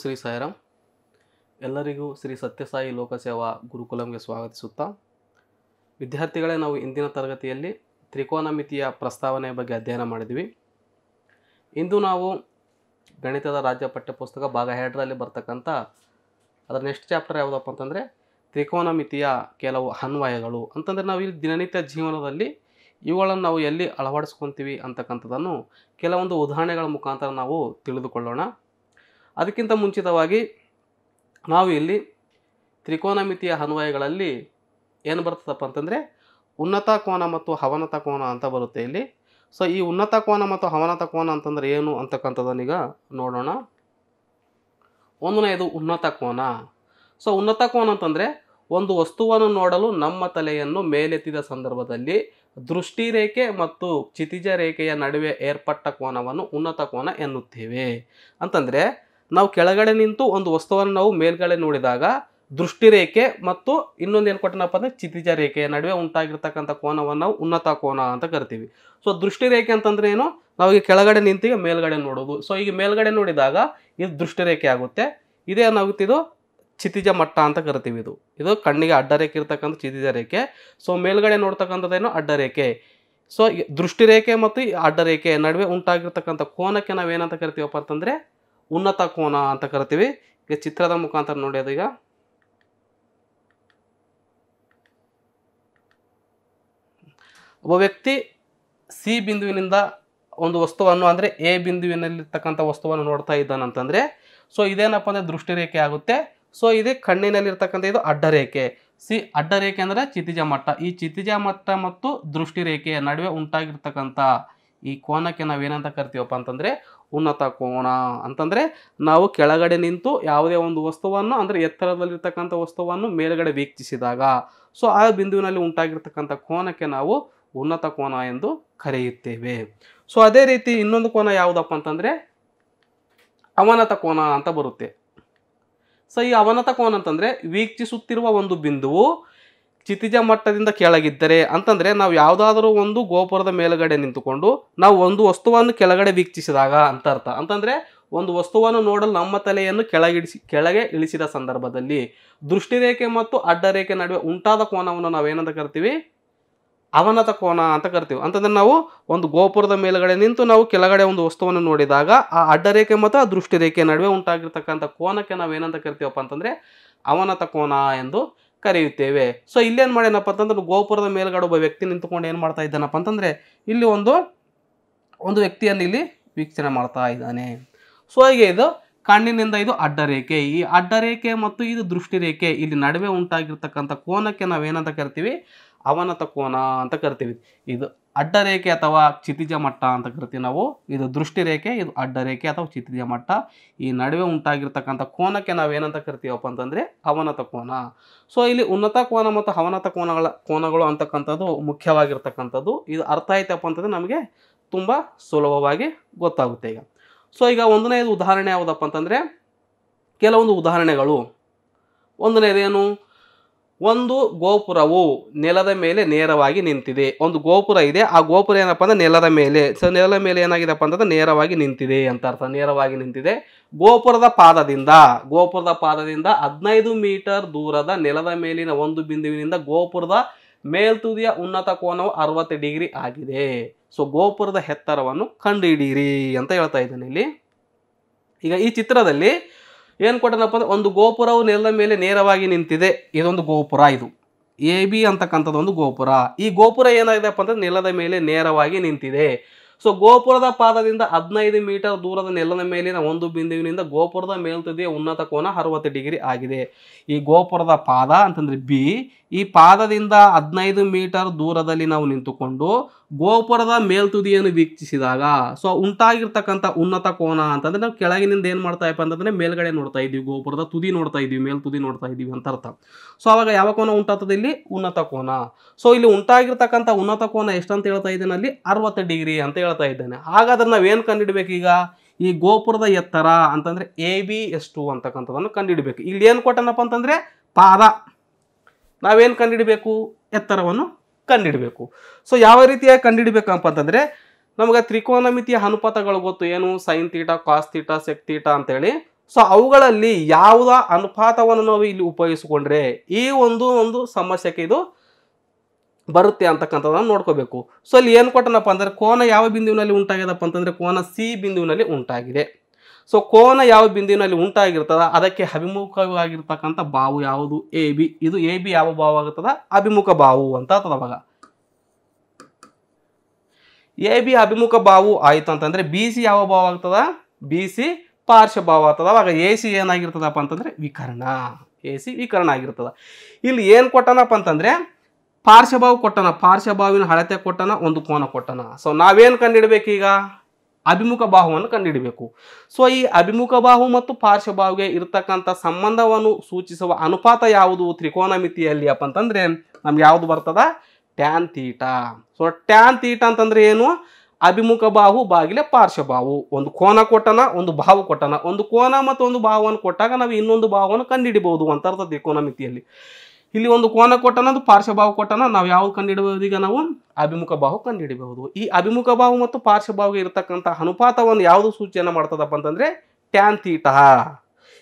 ಶ್ರೀ ಸಾಯಿರಾಮ್ ಎಲ್ಲರಿಗೂ ಶ್ರೀ ಸತ್ಯಸಾಯಿ ಲೋಕಸೇವಾ ಗುರುಕುಲಂಗೆ ಸ್ವಾಗತಿಸುತ್ತಾ ವಿದ್ಯಾರ್ಥಿಗಳೇ ನಾವು ಇಂದಿನ ತರಗತಿಯಲ್ಲಿ ತ್ರಿಕೋನಮಿತಿಯ ಪ್ರಸ್ತಾವನೆ ಬಗ್ಗೆ ಅಧ್ಯಯನ ಮಾಡಿದ್ವಿ ಇಂದು ನಾವು ಗಣಿತದ ರಾಜ್ಯ ಪಠ್ಯಪುಸ್ತಕ ಭಾಗ ಎರಡರಲ್ಲಿ ಬರ್ತಕ್ಕಂಥ ಅದರ ನೆಕ್ಸ್ಟ್ ಚಾಪ್ಟರ್ ಯಾವುದಪ್ಪ ಅಂತಂದರೆ ತ್ರಿಕೋನಮಿತಿಯ ಕೆಲವು ಅನ್ವಯಗಳು ಅಂತಂದರೆ ನಾವು ಇಲ್ಲಿ ದಿನನಿತ್ಯ ಜೀವನದಲ್ಲಿ ಇವುಗಳನ್ನು ನಾವು ಎಲ್ಲಿ ಅಳವಡಿಸ್ಕೊತೀವಿ ಅಂತಕ್ಕಂಥದ್ದನ್ನು ಕೆಲವೊಂದು ಉದಾಹರಣೆಗಳ ಮುಖಾಂತರ ನಾವು ತಿಳಿದುಕೊಳ್ಳೋಣ ಅದಕ್ಕಿಂತ ಮುಂಚಿತವಾಗಿ ನಾವು ಇಲ್ಲಿ ತ್ರಿಕೋನಮಿತಿಯ ಅನ್ವಯಗಳಲ್ಲಿ ಏನು ಬರ್ತದಪ್ಪ ಅಂತಂದರೆ ಉನ್ನತ ಕೋನ ಮತ್ತು ಹವನತ ಕೋನ ಅಂತ ಬರುತ್ತೆ ಇಲ್ಲಿ ಸೊ ಈ ಉನ್ನತ ಕೋನ ಮತ್ತು ಹವನತ ಕೋನ ಅಂತಂದರೆ ಏನು ಅಂತಕ್ಕಂಥದ್ದನ್ನು ಈಗ ನೋಡೋಣ ಒಂದನೇದು ಉನ್ನತ ಕೋನ ಸೊ ಉನ್ನತ ಕೋನ ಅಂತಂದರೆ ಒಂದು ವಸ್ತುವನ್ನು ನೋಡಲು ನಮ್ಮ ತಲೆಯನ್ನು ಮೇಲೆತ್ತಿದ ಸಂದರ್ಭದಲ್ಲಿ ದೃಷ್ಟಿರೇಖೆ ಮತ್ತು ಚಿತಿಜ ರೇಖೆಯ ನಡುವೆ ಏರ್ಪಟ್ಟ ಕೋನವನ್ನು ಉನ್ನತ ಕೋನ ಎನ್ನುತ್ತೇವೆ ಅಂತಂದರೆ ನಾವು ಕೆಳಗಡೆ ನಿಂತು ಒಂದು ವಸ್ತುವನ್ನು ನಾವು ಮೇಲ್ಗಡೆ ನೋಡಿದಾಗ ದೃಷ್ಟಿ ರೇಖೆ ಮತ್ತು ಇನ್ನೊಂದು ಏನು ಕೊಟ್ಟನಪ್ಪ ಅಂದರೆ ಚಿತಿಜ ರೇಖೆಯ ನಡುವೆ ಉಂಟಾಗಿರ್ತಕ್ಕಂಥ ಕೋನವನ್ನು ನಾವು ಉನ್ನತ ಕೋನ ಅಂತ ಕರಿತೀವಿ ಸೊ ರೇಖೆ ಅಂತಂದ್ರೆ ಏನು ನಾವು ಈಗ ಕೆಳಗಡೆ ನಿಂತಿಗೆ ಮೇಲ್ಗಡೆ ನೋಡೋದು ಸೊ ಈಗ ಮೇಲ್ಗಡೆ ನೋಡಿದಾಗ ಇದು ದೃಷ್ಟಿ ರೇಖೆ ಆಗುತ್ತೆ ಇದೇನಾಗುತ್ತೆ ಇದು ಚಿತಿಜ ಮಟ್ಟ ಅಂತ ಕರಿತೀವಿ ಇದು ಇದು ಕಣ್ಣಿಗೆ ಅಡ್ಡ ರೇಖೆ ಇರ್ತಕ್ಕಂಥ ಚಿತಿಜ ರೇಖೆ ಸೊ ಮೇಲ್ಗಡೆ ನೋಡ್ತಕ್ಕಂಥದ್ದೇನು ಅಡ್ಡ ರೇಖೆ ಸೊ ರೇಖೆ ಮತ್ತು ಅಡ್ಡ ರೇಖೆ ನಡುವೆ ಉಂಟಾಗಿರ್ತಕ್ಕಂಥ ಕೋನಕ್ಕೆ ನಾವೇನಂತ ಕರಿತೀವಪ್ಪ ಅಂತಂದರೆ ಉನ್ನತ ಕೋನ ಅಂತ ಕರಿತೀವಿ ಈಗ ಚಿತ್ರದ ಮುಖಾಂತರ ನೋಡಿ ಈಗ ಒಬ್ಬ ವ್ಯಕ್ತಿ ಸಿ ಬಿಂದುವಿನಿಂದ ಒಂದು ವಸ್ತುವನ್ನು ಅಂದರೆ ಎ ಬಿಂದುವಿನಲ್ಲಿರ್ತಕ್ಕಂಥ ವಸ್ತುವನ್ನು ನೋಡ್ತಾ ಇದ್ದಾನಂತಂದರೆ ಸೊ ಇದೇನಪ್ಪ ಅಂದರೆ ರೇಖೆ ಆಗುತ್ತೆ ಸೊ ಇದು ಕಣ್ಣಿನಲ್ಲಿರ್ತಕ್ಕಂಥ ಇದು ಅಡ್ಡರೇಖೆ ಸಿ ಅಡ್ಡರೇಖೆ ಅಂದರೆ ಚಿತಿಜ ಮಟ್ಟ ಈ ಚಿತಿಜ ಮಟ್ಟ ಮತ್ತು ದೃಷ್ಟಿ ರೇಖೆಯ ನಡುವೆ ಉಂಟಾಗಿರ್ತಕ್ಕಂಥ ಈ ಕೋನಕ್ಕೆ ನಾವೇನಂತ ಕರಿತೀವಪ್ಪ ಅಂತಂದರೆ ಉನ್ನತ ಕೋನ ಅಂತಂದರೆ ನಾವು ಕೆಳಗಡೆ ನಿಂತು ಯಾವುದೇ ಒಂದು ವಸ್ತುವನ್ನು ಅಂದರೆ ಎತ್ತರದಲ್ಲಿರ್ತಕ್ಕಂಥ ವಸ್ತುವನ್ನು ಮೇಲುಗಡೆ ವೀಕ್ಷಿಸಿದಾಗ ಸೊ ಆ ಬಿಂದುವಿನಲ್ಲಿ ಉಂಟಾಗಿರ್ತಕ್ಕಂಥ ಕೋನಕ್ಕೆ ನಾವು ಉನ್ನತ ಕೋನ ಎಂದು ಕರೆಯುತ್ತೇವೆ ಸೊ ಅದೇ ರೀತಿ ಇನ್ನೊಂದು ಕೋನ ಯಾವುದಪ್ಪ ಅಂತಂದರೆ ಅವನತ ಕೋನ ಅಂತ ಬರುತ್ತೆ ಸೊ ಈ ಅವನತ ಕೋನ ಅಂತಂದರೆ ವೀಕ್ಷಿಸುತ್ತಿರುವ ಒಂದು ಬಿಂದುವು ಚಿತಿಜ ಮಟ್ಟದಿಂದ ಕೆಳಗಿದ್ದರೆ ಅಂತಂದರೆ ನಾವು ಯಾವುದಾದ್ರೂ ಒಂದು ಗೋಪುರದ ಮೇಲುಗಡೆ ನಿಂತುಕೊಂಡು ನಾವು ಒಂದು ವಸ್ತುವನ್ನು ಕೆಳಗಡೆ ವೀಕ್ಷಿಸಿದಾಗ ಅಂತ ಅರ್ಥ ಅಂತಂದರೆ ಒಂದು ವಸ್ತುವನ್ನು ನೋಡಲು ನಮ್ಮ ತಲೆಯನ್ನು ಕೆಳಗಿಡಿಸಿ ಕೆಳಗೆ ಇಳಿಸಿದ ಸಂದರ್ಭದಲ್ಲಿ ದೃಷ್ಟಿರೇಖೆ ಮತ್ತು ಅಡ್ಡರೇಖೆ ನಡುವೆ ಉಂಟಾದ ಕೋನವನ್ನು ನಾವೇನಂತ ಕರಿತೀವಿ ಅವನತ ಕೋನ ಅಂತ ಕರಿತೀವಿ ಅಂತಂದರೆ ನಾವು ಒಂದು ಗೋಪುರದ ಮೇಲುಗಡೆ ನಿಂತು ನಾವು ಕೆಳಗಡೆ ಒಂದು ವಸ್ತುವನ್ನು ನೋಡಿದಾಗ ಆ ಅಡ್ಡರೇಖೆ ಮತ್ತು ಆ ದೃಷ್ಟಿರೇಖೆ ನಡುವೆ ಉಂಟಾಗಿರ್ತಕ್ಕಂಥ ಕೋನಕ್ಕೆ ನಾವೇನಂತ ಕರಿತೀವಪ್ಪ ಅಂತಂದರೆ ಅವನತ ಕೋನ ಎಂದು ಕರೆಯುತ್ತೇವೆ ಸೊ ಇಲ್ಲೇನು ಮಾಡ್ಯಾನಪ್ಪ ಅಂತಂದ್ರೆ ಗೋಪುರದ ಮೇಲ್ಗಡೆ ಒಬ್ಬ ವ್ಯಕ್ತಿ ನಿಂತ್ಕೊಂಡು ಏನು ಮಾಡ್ತಾ ಇದ್ದಾನಪ್ಪ ಅಂತಂದರೆ ಇಲ್ಲಿ ಒಂದು ಒಂದು ವ್ಯಕ್ತಿಯನ್ನು ಇಲ್ಲಿ ವೀಕ್ಷಣೆ ಮಾಡ್ತಾ ಇದ್ದಾನೆ ಸೊ ಹೀಗೆ ಇದು ಕಣ್ಣಿನಿಂದ ಇದು ಅಡ್ಡರೇಖೆ ಈ ಅಡ್ಡರೇಖೆ ಮತ್ತು ಇದು ದೃಷ್ಟಿರೇಖೆ ಇಲ್ಲಿ ನಡುವೆ ಉಂಟಾಗಿರ್ತಕ್ಕಂಥ ಕೋನಕ್ಕೆ ನಾವೇನಂತ ಕರಿತೀವಿ ಅವನತ ಕೋನ ಅಂತ ಕರಿತೀವಿ ಇದು ಅಡ್ಡರೇಖೆ ಅಥವಾ ಚಿತಿಜ ಮಟ್ಟ ಅಂತ ಕರಿತೀವಿ ನಾವು ಇದು ದೃಷ್ಟಿರೇಖೆ ಇದು ಅಡ್ಡರೇಖೆ ಅಥವಾ ಚಿತಿಜ ಮಟ್ಟ ಈ ನಡುವೆ ಉಂಟಾಗಿರ್ತಕ್ಕಂಥ ಕೋನಕ್ಕೆ ನಾವೇನಂತ ಕರಿತೀವಪ್ಪ ಅಂತಂದರೆ ಅವನತ ಕೋನ ಸೊ ಇಲ್ಲಿ ಉನ್ನತ ಕೋನ ಮತ್ತು ಅವನತ ಕೋನಗಳ ಕೋನಗಳು ಅಂತಕ್ಕಂಥದ್ದು ಮುಖ್ಯವಾಗಿರ್ತಕ್ಕಂಥದ್ದು ಇದು ಅರ್ಥ ಆಯ್ತಪ್ಪ ಅಂತಂದರೆ ನಮಗೆ ತುಂಬ ಸುಲಭವಾಗಿ ಗೊತ್ತಾಗುತ್ತೆ ಈಗ ಸೊ ಈಗ ಒಂದನೇದು ಉದಾಹರಣೆ ಯಾವುದಪ್ಪ ಅಂತಂದರೆ ಕೆಲವೊಂದು ಉದಾಹರಣೆಗಳು ಒಂದನೇದೇನು ಒಂದು ಗೋಪುರವು ನೆಲದ ಮೇಲೆ ನೇರವಾಗಿ ನಿಂತಿದೆ ಒಂದು ಗೋಪುರ ಇದೆ ಆ ಗೋಪುರ ಏನಪ್ಪ ಅಂದ್ರೆ ನೆಲದ ಮೇಲೆ ಸೊ ನೆಲದ ಮೇಲೆ ಏನಾಗಿದೆಪ್ಪ ಅಂತಂದ್ರೆ ನೇರವಾಗಿ ನಿಂತಿದೆ ಅಂತ ಅರ್ಥ ನೇರವಾಗಿ ನಿಂತಿದೆ ಗೋಪುರದ ಪಾದದಿಂದ ಗೋಪುರದ ಪಾದದಿಂದ ಹದಿನೈದು ಮೀಟರ್ ದೂರದ ನೆಲದ ಮೇಲಿನ ಒಂದು ಬಿಂದುವಿನಿಂದ ಗೋಪುರದ ಮೇಲ್ತುದಿಯ ಉನ್ನತ ಕೋನವು ಅರವತ್ತು ಡಿಗ್ರಿ ಆಗಿದೆ ಸೊ ಗೋಪುರದ ಎತ್ತರವನ್ನು ಕಂಡುಹಿಡಿಯಿರಿ ಅಂತ ಹೇಳ್ತಾ ಇದ್ದೇನೆ ಇಲ್ಲಿ ಈಗ ಈ ಚಿತ್ರದಲ್ಲಿ ಏನು ಕೊಟ್ಟನಪ್ಪ ಅಂದ್ರೆ ಒಂದು ಗೋಪುರವು ನೆಲದ ಮೇಲೆ ನೇರವಾಗಿ ನಿಂತಿದೆ ಇದೊಂದು ಗೋಪುರ ಇದು ಎ ಬಿ ಅಂತಕ್ಕಂಥದ್ದು ಒಂದು ಗೋಪುರ ಈ ಗೋಪುರ ಏನಾಗಿದೆಪ್ಪ ಅಂದರೆ ನೆಲದ ಮೇಲೆ ನೇರವಾಗಿ ನಿಂತಿದೆ ಸೊ ಗೋಪುರದ ಪಾದದಿಂದ ಹದಿನೈದು ಮೀಟರ್ ದೂರದ ನೆಲದ ಮೇಲಿನ ಒಂದು ಬಿಂದುವಿನಿಂದ ಗೋಪುರದ ಮೇಲ್ತದೆಯ ಉನ್ನತ ಕೋನ ಅರವತ್ತು ಡಿಗ್ರಿ ಆಗಿದೆ ಈ ಗೋಪುರದ ಪಾದ ಅಂತಂದರೆ ಬಿ ಈ ಪಾದದಿಂದ ಹದಿನೈದು ಮೀಟರ್ ದೂರದಲ್ಲಿ ನಾವು ನಿಂತುಕೊಂಡು ಗೋಪುರದ ಮೇಲ್ತುದಿಯನ್ನು ವೀಕ್ಷಿಸಿದಾಗ ಸೊ ಉಂಟಾಗಿರ್ತಕ್ಕಂಥ ಉನ್ನತ ಕೋನ ಅಂತಂದ್ರೆ ನಾವು ಕೆಳಗಿನಿಂದ ಏನು ಮಾಡ್ತಾ ಇಪ್ಪ ಮೇಲ್ಗಡೆ ನೋಡ್ತಾ ಇದೀವಿ ಗೋಪುರದ ತುದಿ ನೋಡ್ತಾ ಇದ್ದೀವಿ ಮೇಲ್ತುದಿ ನೋಡ್ತಾ ಇದೀವಿ ಅಂತ ಅರ್ಥ ಸೊ ಅವಾಗ ಯಾವ ಕೋನ ಉಂಟಾಗ್ತದೆ ಇಲ್ಲಿ ಉನ್ನತ ಕೋನ ಸೊ ಇಲ್ಲಿ ಉಂಟಾಗಿರ್ತಕ್ಕಂಥ ಉನ್ನತ ಕೋನ ಎಷ್ಟಂತ ಹೇಳ್ತಾ ಇದ್ದೇನೆ ಅಲ್ಲಿ ಅರವತ್ತು ಡಿಗ್ರಿ ಅಂತ ಹೇಳ್ತಾ ಇದ್ದೇನೆ ಹಾಗಾದ್ರೆ ನಾವೇನು ಈಗ ಈ ಗೋಪುರದ ಎತ್ತರ ಅಂತಂದ್ರೆ ಎ ಬಿ ಎಷ್ಟು ಅಂತಕ್ಕಂಥದ್ದನ್ನು ಕಂಡುಹಿಡಬೇಕು ಇಲ್ಲಿ ಏನು ಕೊಟ್ಟನಪ್ಪ ಅಂತಂದರೆ ಪಾದ ನಾವೇನು ಕಂಡುಹಿಡಬೇಕು ಎತ್ತರವನ್ನು ಕಂಡಿಡಬೇಕು ಸೊ ಯಾವ ರೀತಿಯಾಗಿ ಕಂಡಿಡಬೇಕಪ್ಪ ಅಂತಂದರೆ ನಮಗೆ ತ್ರಿಕೋನಮಿತಿಯ ಅನುಪಾತಗಳು ಗೊತ್ತು ಏನು sine theta cos theta sec theta ಅಂತೇಳಿ ಸೊ ಅವುಗಳಲ್ಲಿ ಯಾವುದ ಅನುಪಾತವನ್ನು ನಾವು ಇಲ್ಲಿ ಉಪಯೋಗಿಸಿಕೊಂಡ್ರೆ ಈ ಒಂದು ಒಂದು ಸಮಸ್ಯೆಗೆ ಇದು ಬರುತ್ತೆ ಅಂತಕ್ಕಂಥದ್ದನ್ನು ನೋಡ್ಕೋಬೇಕು ಸೊ ಅಲ್ಲಿ ಏನು ಕೊಟ್ಟನಪ್ಪ ಅಂದರೆ ಕೋನ ಯಾವ ಬಿಂದುವಿನಲ್ಲಿ ಉಂಟಾಗ್ಯದಪ್ಪ ಅಂತಂದರೆ ಕೋನ ಸಿ ಬಿಂದುವಿನಲ್ಲಿ ಉಂಟಾಗಿದೆ ಸೊ ಕೋನ ಯಾವ ಬಿಂದಿನಲ್ಲಿ ಉಂಟಾಗಿರ್ತದ ಅದಕ್ಕೆ ಅಭಿಮುಖವಾಗಿರ್ತಕ್ಕಂಥ ಬಾವು ಯಾವುದು ಎ ಬಿ ಇದು ಎ ಬಿ ಯಾವ ಬಾವು ಆಗುತ್ತದ ಅಭಿಮುಖ ಬಾವು ಅಂತ ಅವಾಗ ಎ ಬಿ ಅಭಿಮುಖ ಬಾವು ಆಯಿತು ಅಂತಂದರೆ ಬಿ ಸಿ ಯಾವ ಬಾವು ಆಗ್ತದ ಬಿ ಸಿ ಪಾರ್ಶ್ವ ಭಾವ ಆಗ್ತದ ಅವಾಗ ಎ ಸಿ ಏನಾಗಿರ್ತದಪ್ಪ ಅಂತಂದರೆ ವಿಕರ್ಣ ಎ ಸಿ ವಿಕರ್ಣ ಆಗಿರ್ತದ ಇಲ್ಲಿ ಏನು ಕೊಟ್ಟನಪ್ಪ ಅಂತಂದರೆ ಪಾರ್ಶ್ವಭಾವ ಕೊಟ್ಟನ ಪಾರ್ಶ್ವಭಾವಿನ ಹಳತೆ ಕೊಟ್ಟನ ಒಂದು ಕೋನ ಕೊಟ್ಟನ ಸೊ ನಾವೇನು ಕಂಡಿಡಬೇಕೀಗ ಅಭಿಮುಖ ಬಾಹುವನ್ನು ಕಂಡುಹಿಡಬೇಕು ಸೊ ಈ ಅಭಿಮುಖ ಬಾಹು ಮತ್ತು ಪಾರ್ಶ್ವಬಾಹುಗೆ ಇರತಕ್ಕಂಥ ಸಂಬಂಧವನ್ನು ಸೂಚಿಸುವ ಅನುಪಾತ ಯಾವುದು ಮಿತಿಯಲ್ಲಿ ಅಪ್ಪ ಅಂತಂದರೆ ನಮ್ಗೆ ಯಾವುದು ಬರ್ತದ tan theta so tan theta ಅಂತಂದರೆ ಏನು ಅಭಿಮುಖ ಬಾಹು ಬಾಗಿಲೆ ಪಾರ್ಶ್ವಬಾಹು ಒಂದು ಕೋನ ಕೊಟ್ಟನ ಒಂದು ಬಾಹು ಕೊಟ್ಟನ ಒಂದು ಕೋನ ಮತ್ತು ಒಂದು ಬಾಹುವನ್ನು ಕೊಟ್ಟಾಗ ನಾವು ಇನ್ನೊಂದು ಬಾಹುವನ್ನು ಕಂಡುಹಿಡಿಬಹುದು ಅಂತ ಅರ್ಥ ತ್ರಿಕೋನ ಮಿತಿಯಲ್ಲಿ ಇಲ್ಲಿ ಒಂದು ಕೋನ ಕೊಟ್ಟನ ಅದು ಪಾರ್ಶ್ವಭಾವ ಕೊಟ್ಟನ ನಾವು ಯಾವ್ದು ಕಂಡಿಡಬಹುದು ಈಗ ನಾವು ಅಭಿಮುಖ ಬಾಹು ಹಿಡಬಹುದು ಈ ಅಭಿಮುಖ ಬಾಹು ಮತ್ತು ಪಾರ್ಶ್ವಭಾವಿಗೆ ಇರತಕ್ಕಂಥ ಅನುಪಾತವನ್ನು ಯಾವುದು ಸೂಚನೆ ಮಾಡ್ತದಪ್ಪ ಅಂತಂದರೆ ಟ್ಯಾನ್ ತೀಟ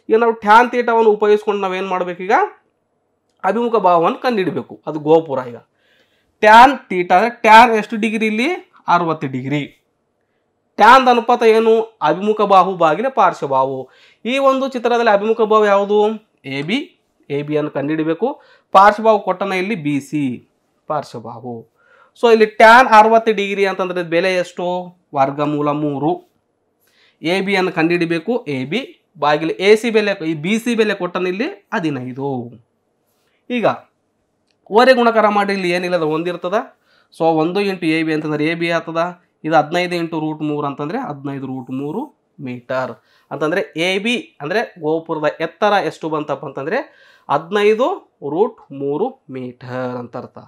ಈಗ ನಾವು ಟ್ಯಾನ್ ತೀಟವನ್ನು ಉಪಯೋಗಿಸ್ಕೊಂಡು ನಾವೇನು ಈಗ ಅಭಿಮುಖ ಭಾವವನ್ನು ಕಂಡಿಡಬೇಕು ಅದು ಗೋಪುರ ಈಗ ಟ್ಯಾನ್ ತೀಟ ಅಂದರೆ ಟ್ಯಾನ್ ಎಷ್ಟು ಡಿಗ್ರಿ ಇಲ್ಲಿ ಅರವತ್ತು ಡಿಗ್ರಿ ಟ್ಯಾನ್ದ ಅನುಪಾತ ಏನು ಅಭಿಮುಖ ಬಾಹು ಬಾಗಿಲೆ ಪಾರ್ಶ್ವಭಾವು ಈ ಒಂದು ಚಿತ್ರದಲ್ಲಿ ಅಭಿಮುಖ ಭಾವ ಯಾವುದು ಎ ಬಿ ಎ ಬಿಯನ್ನು ಕಂಡುಹಿಡಬೇಕು ಪಾರ್ಶ್ವಭಾವ ಕೊಟ್ಟನ ಇಲ್ಲಿ ಬಿ ಸಿ ಪಾರ್ಶ್ವಭಾವು ಸೊ ಇಲ್ಲಿ ಟ್ಯಾನ್ ಅರವತ್ತು ಡಿಗ್ರಿ ಅಂತಂದ್ರೆ ಬೆಲೆ ಎಷ್ಟು ವರ್ಗ ಮೂಲ ಮೂರು ಎ ಬಿ ಬಿಯನ್ನು ಕಂಡುಹಿಡಬೇಕು ಎ ಬಿ ಬಾಗಿಲು ಎ ಸಿ ಬೆಲೆ ಈ ಬಿ ಸಿ ಬೆಲೆ ಕೊಟ್ಟನ ಇಲ್ಲಿ ಹದಿನೈದು ಈಗ ಓರೆ ಗುಣಕಾರ ಮಾಡಿ ಇಲ್ಲಿ ಏನಿಲ್ಲದ ಒಂದಿರ್ತದ ಸೊ ಒಂದು ಇಂಟು ಎ ಬಿ ಅಂತಂದ್ರೆ ಎ ಬಿ ಆಗ್ತದ ಇದು ಹದಿನೈದು ಇಂಟು ರೂಟ್ ಮೂರು ಅಂತಂದರೆ ಹದಿನೈದು ರೂಟ್ ಮೂರು ಮೀಟರ್ ಅಂತಂದರೆ ಎ ಬಿ ಅಂದರೆ ಗೋಪುರದ ಎತ್ತರ ಎಷ್ಟು ಬಂತಪ್ಪ ಅಂತಂದರೆ ಹದಿನೈದು ರೂಟ್ ಮೂರು ಮೀಟರ್ ಅಂತ ಅರ್ಥ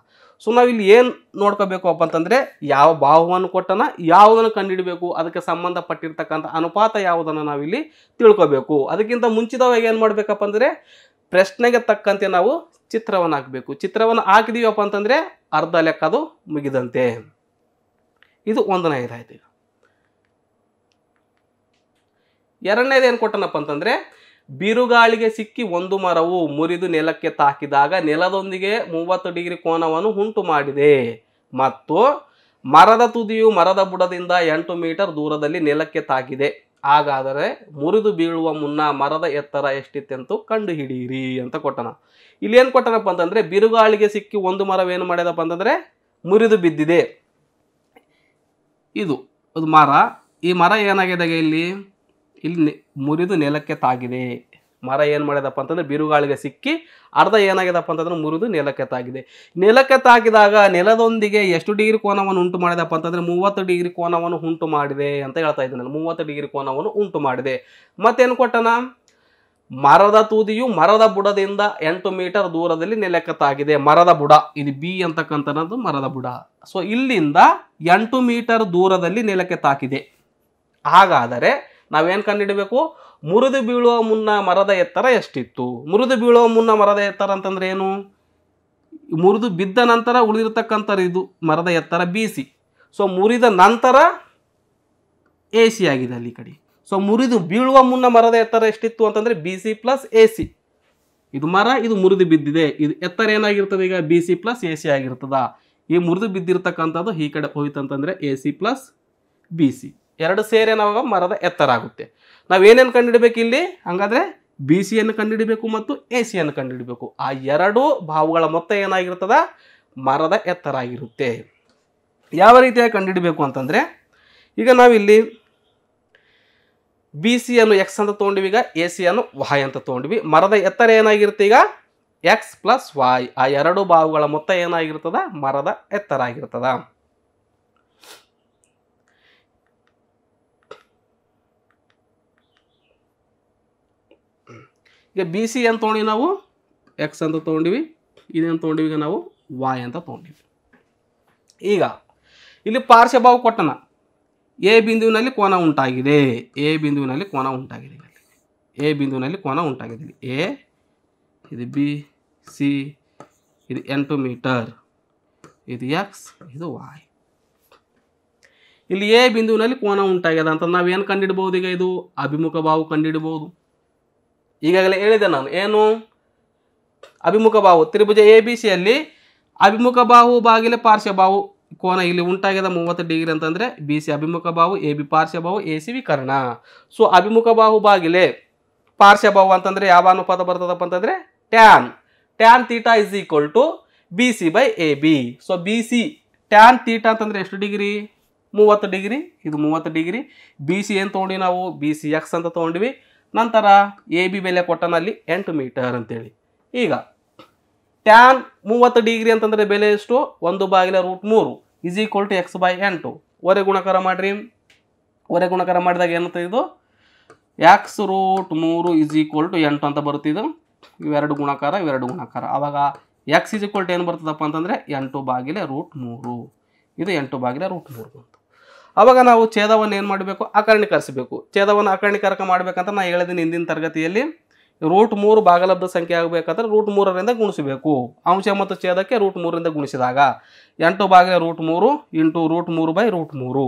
ಸೊ ನಾವಿಲ್ಲಿ ಏನು ನೋಡ್ಕೋಬೇಕು ಅಪ್ಪ ಅಂತಂದರೆ ಯಾವ ಬಾಹುವನ್ನು ಕೊಟ್ಟನ ಯಾವುದನ್ನು ಕಂಡುಹಿಡಬೇಕು ಅದಕ್ಕೆ ಸಂಬಂಧಪಟ್ಟಿರ್ತಕ್ಕಂಥ ಅನುಪಾತ ಯಾವುದನ್ನು ನಾವಿಲ್ಲಿ ತಿಳ್ಕೋಬೇಕು ಅದಕ್ಕಿಂತ ಮುಂಚಿತವಾಗಿ ಏನು ಮಾಡಬೇಕಪ್ಪ ಅಂದರೆ ಪ್ರಶ್ನೆಗೆ ತಕ್ಕಂತೆ ನಾವು ಚಿತ್ರವನ್ನು ಹಾಕಬೇಕು ಚಿತ್ರವನ್ನು ಹಾಕಿದೀವಪ್ಪ ಅಂತಂದರೆ ಅರ್ಧ ಲೆಕ್ಕ ಅದು ಮುಗಿದಂತೆ ಇದು ಒಂದನೇ ಇದಾಯ್ತು ಎರಡನೇದು ಏನು ಕೊಟ್ಟನಪ್ಪ ಅಂತಂದರೆ ಬಿರುಗಾಳಿಗೆ ಸಿಕ್ಕಿ ಒಂದು ಮರವು ಮುರಿದು ನೆಲಕ್ಕೆ ತಾಕಿದಾಗ ನೆಲದೊಂದಿಗೆ ಮೂವತ್ತು ಡಿಗ್ರಿ ಕೋನವನ್ನು ಉಂಟು ಮಾಡಿದೆ ಮತ್ತು ಮರದ ತುದಿಯು ಮರದ ಬುಡದಿಂದ ಎಂಟು ಮೀಟರ್ ದೂರದಲ್ಲಿ ನೆಲಕ್ಕೆ ತಾಕಿದೆ ಹಾಗಾದರೆ ಮುರಿದು ಬೀಳುವ ಮುನ್ನ ಮರದ ಎತ್ತರ ಎಷ್ಟಿತ್ತೆಂತು ಕಂಡುಹಿಡಿಯಿರಿ ಅಂತ ಕೊಟ್ಟನ ಇಲ್ಲಿ ಏನು ಕೊಟ್ಟನಪ್ಪ ಅಂತಂದರೆ ಬಿರುಗಾಳಿಗೆ ಸಿಕ್ಕಿ ಒಂದು ಮರವೇನು ಮಾಡಿದಪ್ಪ ಅಂತಂದರೆ ಮುರಿದು ಬಿದ್ದಿದೆ ಇದು ಅದು ಮರ ಈ ಮರ ಏನಾಗಿದೆ ಇಲ್ಲಿ ಇಲ್ಲಿ ಮುರಿದು ನೆಲಕ್ಕೆ ತಾಗಿದೆ ಮರ ಏನು ಮಾಡಿದಪ್ಪ ಅಂತಂದರೆ ಬಿರುಗಾಳಿಗೆ ಸಿಕ್ಕಿ ಅರ್ಧ ಏನಾಗಿದೆಪ್ಪ ಅಂತಂದ್ರೆ ಮುರಿದು ನೆಲಕ್ಕೆ ತಾಗಿದೆ ನೆಲಕ್ಕೆ ತಾಗಿದಾಗ ನೆಲದೊಂದಿಗೆ ಎಷ್ಟು ಡಿಗ್ರಿ ಕೋನವನ್ನು ಉಂಟು ಮಾಡಿದಪ್ಪ ಅಂತಂದರೆ ಮೂವತ್ತು ಡಿಗ್ರಿ ಕೋನವನ್ನು ಉಂಟು ಮಾಡಿದೆ ಅಂತ ಹೇಳ್ತಾ ನಾನು ಮೂವತ್ತು ಡಿಗ್ರಿ ಕೋನವನ್ನು ಉಂಟು ಮಾಡಿದೆ ಮತ್ತೇನು ಕೊಟ್ಟನ ಮರದ ತೂದಿಯು ಮರದ ಬುಡದಿಂದ ಎಂಟು ಮೀಟರ್ ದೂರದಲ್ಲಿ ನೆಲಕ್ಕೆ ತಾಗಿದೆ ಮರದ ಬುಡ ಇದು ಬಿ ಅಂತಕ್ಕಂಥದ್ದು ಮರದ ಬುಡ ಸೊ ಇಲ್ಲಿಂದ ಎಂಟು ಮೀಟರ್ ದೂರದಲ್ಲಿ ನೆಲಕ್ಕೆ ತಾಕಿದೆ ಹಾಗಾದರೆ ನಾವೇನು ಕಂಡುಹಿಡಬೇಕು ಮುರಿದು ಬೀಳುವ ಮುನ್ನ ಮರದ ಎತ್ತರ ಎಷ್ಟಿತ್ತು ಮುರಿದು ಬೀಳುವ ಮುನ್ನ ಮರದ ಎತ್ತರ ಅಂತಂದ್ರೆ ಏನು ಮುರಿದು ಬಿದ್ದ ನಂತರ ಉಳಿದಿರ್ತಕ್ಕಂಥ ಇದು ಮರದ ಎತ್ತರ ಬಿ ಸಿ ಸೊ ಮುರಿದ ನಂತರ ಎ ಸಿ ಆಗಿದೆ ಅಲ್ಲಿ ಕಡೆ ಸೊ ಮುರಿದು ಬೀಳುವ ಮುನ್ನ ಮರದ ಎತ್ತರ ಎಷ್ಟಿತ್ತು ಅಂತಂದರೆ B C plus A C ಇದು ಮರ ಇದು ಮುರಿದು ಬಿದ್ದಿದೆ ಇದು ಎತ್ತರ ಏನಾಗಿರ್ತದೆ ಈಗ B C plus A C ಆಗಿರ್ತದ ಈ ಮುರಿದು ಬಿದ್ದಿರ್ತಕ್ಕಂಥದ್ದು ಈ ಕಡೆ ಹೋಯ್ತು ಅಂತಂದರೆ A C plus B C ಎರಡು ಸೇರಿ ನಾವು ಮರದ ಎತ್ತರ ಆಗುತ್ತೆ ನಾವೇನೇನು ಕಂಡುಹಿಡಬೇಕು ಇಲ್ಲಿ ಹಾಗಾದರೆ ಬಿ ಸಿಯನ್ನು ಕಂಡುಹಿಡಬೇಕು ಮತ್ತು ಎ ಸಿಯನ್ನು ಕಂಡುಹಿಡಬೇಕು ಆ ಎರಡು ಭಾವುಗಳ ಮೊತ್ತ ಏನಾಗಿರ್ತದ ಮರದ ಎತ್ತರ ಆಗಿರುತ್ತೆ ಯಾವ ರೀತಿಯಾಗಿ ಕಂಡುಹಿಡಬೇಕು ಅಂತಂದರೆ ಈಗ ನಾವಿಲ್ಲಿ ಬಿ ಸಿಯನ್ನು ಎಕ್ಸ್ ಅಂತ ತೊಗೊಂಡಿವಿ ಈಗ ಎ ಸಿಯನ್ನು ವಾಯ್ ಅಂತ ತೊಗೊಂಡ್ವಿ ಮರದ ಎತ್ತರ ಏನಾಗಿರುತ್ತೆ ಈಗ ಎಕ್ಸ್ ಪ್ಲಸ್ ವಾಯ್ ಆ ಎರಡು ಬಾವುಗಳ ಮೊತ್ತ ಏನಾಗಿರ್ತದ ಮರದ ಎತ್ತರ ಆಗಿರ್ತದ ಈಗ ಬಿ ಸಿ ಏನು ತೊಗೊಂಡಿ ನಾವು ಎಕ್ಸ್ ಅಂತ ತೊಗೊಂಡಿವಿ ಇದೇನು e ತೊಗೊಂಡಿವಿ ನಾವು ವಾಯ್ ಅಂತ ತೊಗೊಂಡಿವಿ ಈಗ ಇಲ್ಲಿ ಪಾರ್ಶ್ವಭಾವ ಕೊಟ್ಟನ ಎ ಬಿಂದುವಿನಲ್ಲಿ ಕೋನ ಉಂಟಾಗಿದೆ ಎ ಬಿಂದುವಿನಲ್ಲಿ ಕೋನ ಉಂಟಾಗಿದೆ ಎ ಬಿಂದುವಿನಲ್ಲಿ ಕೋನ ಉಂಟಾಗಿದೆ ಎ ಇದು ಬಿ ಸಿ ಇದು ಎಂಟು ಮೀಟರ್ ಇದು ಎಕ್ಸ್ ಇದು ವಾಯ್ ಇಲ್ಲಿ ಎ ಬಿಂದುವಿನಲ್ಲಿ ಕೋನ ಉಂಟಾಗಿದೆ ಅಂತ ನಾವೇನು ಕಂಡಿಡ್ಬೋದು ಈಗ ಇದು ಅಭಿಮುಖ ಭಾವ ಕಂಡಿಡ್ಬೋದು ಈಗಾಗಲೇ ಹೇಳಿದೆ ನಾನು ಏನು ಅಭಿಮುಖ ಬಾಹು ತ್ರಿಭುಜ ಎ ಬಿ ಸಿಯಲ್ಲಿ ಅಭಿಮುಖ ಬಾಹು ಬಾಗಿಲೆ ಬಾಹು ಕೋನ ಇಲ್ಲಿ ಉಂಟಾಗಿದೆ ಮೂವತ್ತು ಡಿಗ್ರಿ ಅಂತಂದರೆ ಬಿ ಸಿ ಅಭಿಮುಖ ಬಾಹು ಎ ಬಿ ಪಾರ್ಶ್ವಬಾಹು ಎ ಸಿ ವಿಕರ್ಣ ಸೊ ಅಭಿಮುಖ ಬಾಹು ಬಾಗಿಲೆ ಪಾರ್ಶ್ವಬಾಹು ಅಂತಂದರೆ ಯಾವ ಅನುಪಾತ ಬರ್ತದಪ್ಪ ಅಂತಂದರೆ tan tan theta is equal to B C by A B so B C tan theta ಅಂತಂದರೆ ಎಷ್ಟು ಡಿಗ್ರಿ ಮೂವತ್ತು ಡಿಗ್ರಿ ಇದು ಮೂವತ್ತು ಡಿಗ್ರಿ ಬಿ ಸಿ ಏನು ತೊಗೊಂಡ್ವಿ ನಾವು ಬಿ ಸಿ ಎಕ್ಸ್ ಅಂತ ತೊಗೊಂಡ್ವಿ ನಂತರ ಎ ಬಿ ಬೆಲೆ ಕೊಟ್ಟನಲ್ಲಿ ಎಂಟು ಮೀಟರ್ ಅಂತೇಳಿ ಈಗ ಟ್ಯಾನ್ ಮೂವತ್ತು ಡಿಗ್ರಿ ಅಂತಂದರೆ ಬೆಲೆ ಎಷ್ಟು ಒಂದು ಬಾಗಿಲ ರೂಟ್ ಮೂರು is equal to X by ಎಂಟು ಒರೆ ಗುಣಕಾರ ಮಾಡಿರಿ ಒರೆ ಗುಣಕಾರ ಮಾಡಿದಾಗ ಏನಂತ ಇದು ಎಕ್ಸ್ ರೂಟ್ ಮೂರು ಇಸ್ ಈಕ್ವಲ್ ಟು ಎಂಟು ಅಂತ ಬರುತ್ತಿದ್ದು ಇವೆರಡು ಗುಣಕಾರ ಇವೆರಡು ಗುಣಕಾರ ಆವಾಗ ಎಕ್ಸ್ ಇಸ್ ಈಕ್ವಲ್ ಟು ಏನು ಬರ್ತದಪ್ಪ ಅಂತಂದರೆ ಎಂಟು ಬಾಗಿಲೆ ರೂಟ್ ಮೂರು ಇದು ಎಂಟು ಬಾಗಿಲೆ ರೂಟ್ ಮೂರು ಅಂತ ಅವಾಗ ನಾವು ಛೇದವನ್ನು ಏನು ಮಾಡಬೇಕು ಆಕರ್ಣೀಕರಿಸಬೇಕು ಛೇದವನ್ನು ಆಕರ್ಣೀಕಾರಕ ಮಾಡಬೇಕಂತ ನಾನು ಹೇಳಿದ್ದೀನಿ ಹಿಂದಿನ ತರಗತಿಯಲ್ಲಿ ರೂಟ್ ಮೂರು ಭಾಗಲಬ್ಧ ಸಂಖ್ಯೆ ಆಗಬೇಕಂದ್ರೆ ರೂಟ್ ಮೂರರಿಂದ ಗುಣಿಸಬೇಕು ಅಂಶ ಮತ್ತು ಛೇದಕ್ಕೆ ರೂಟ್ ಮೂರರಿಂದ ಗುಣಿಸಿದಾಗ ಎಂಟು ಭಾಗ ರೂಟ್ ಮೂರು ಇಂಟು ರೂಟ್ ಮೂರು ಬೈ ರೂಟ್ ಮೂರು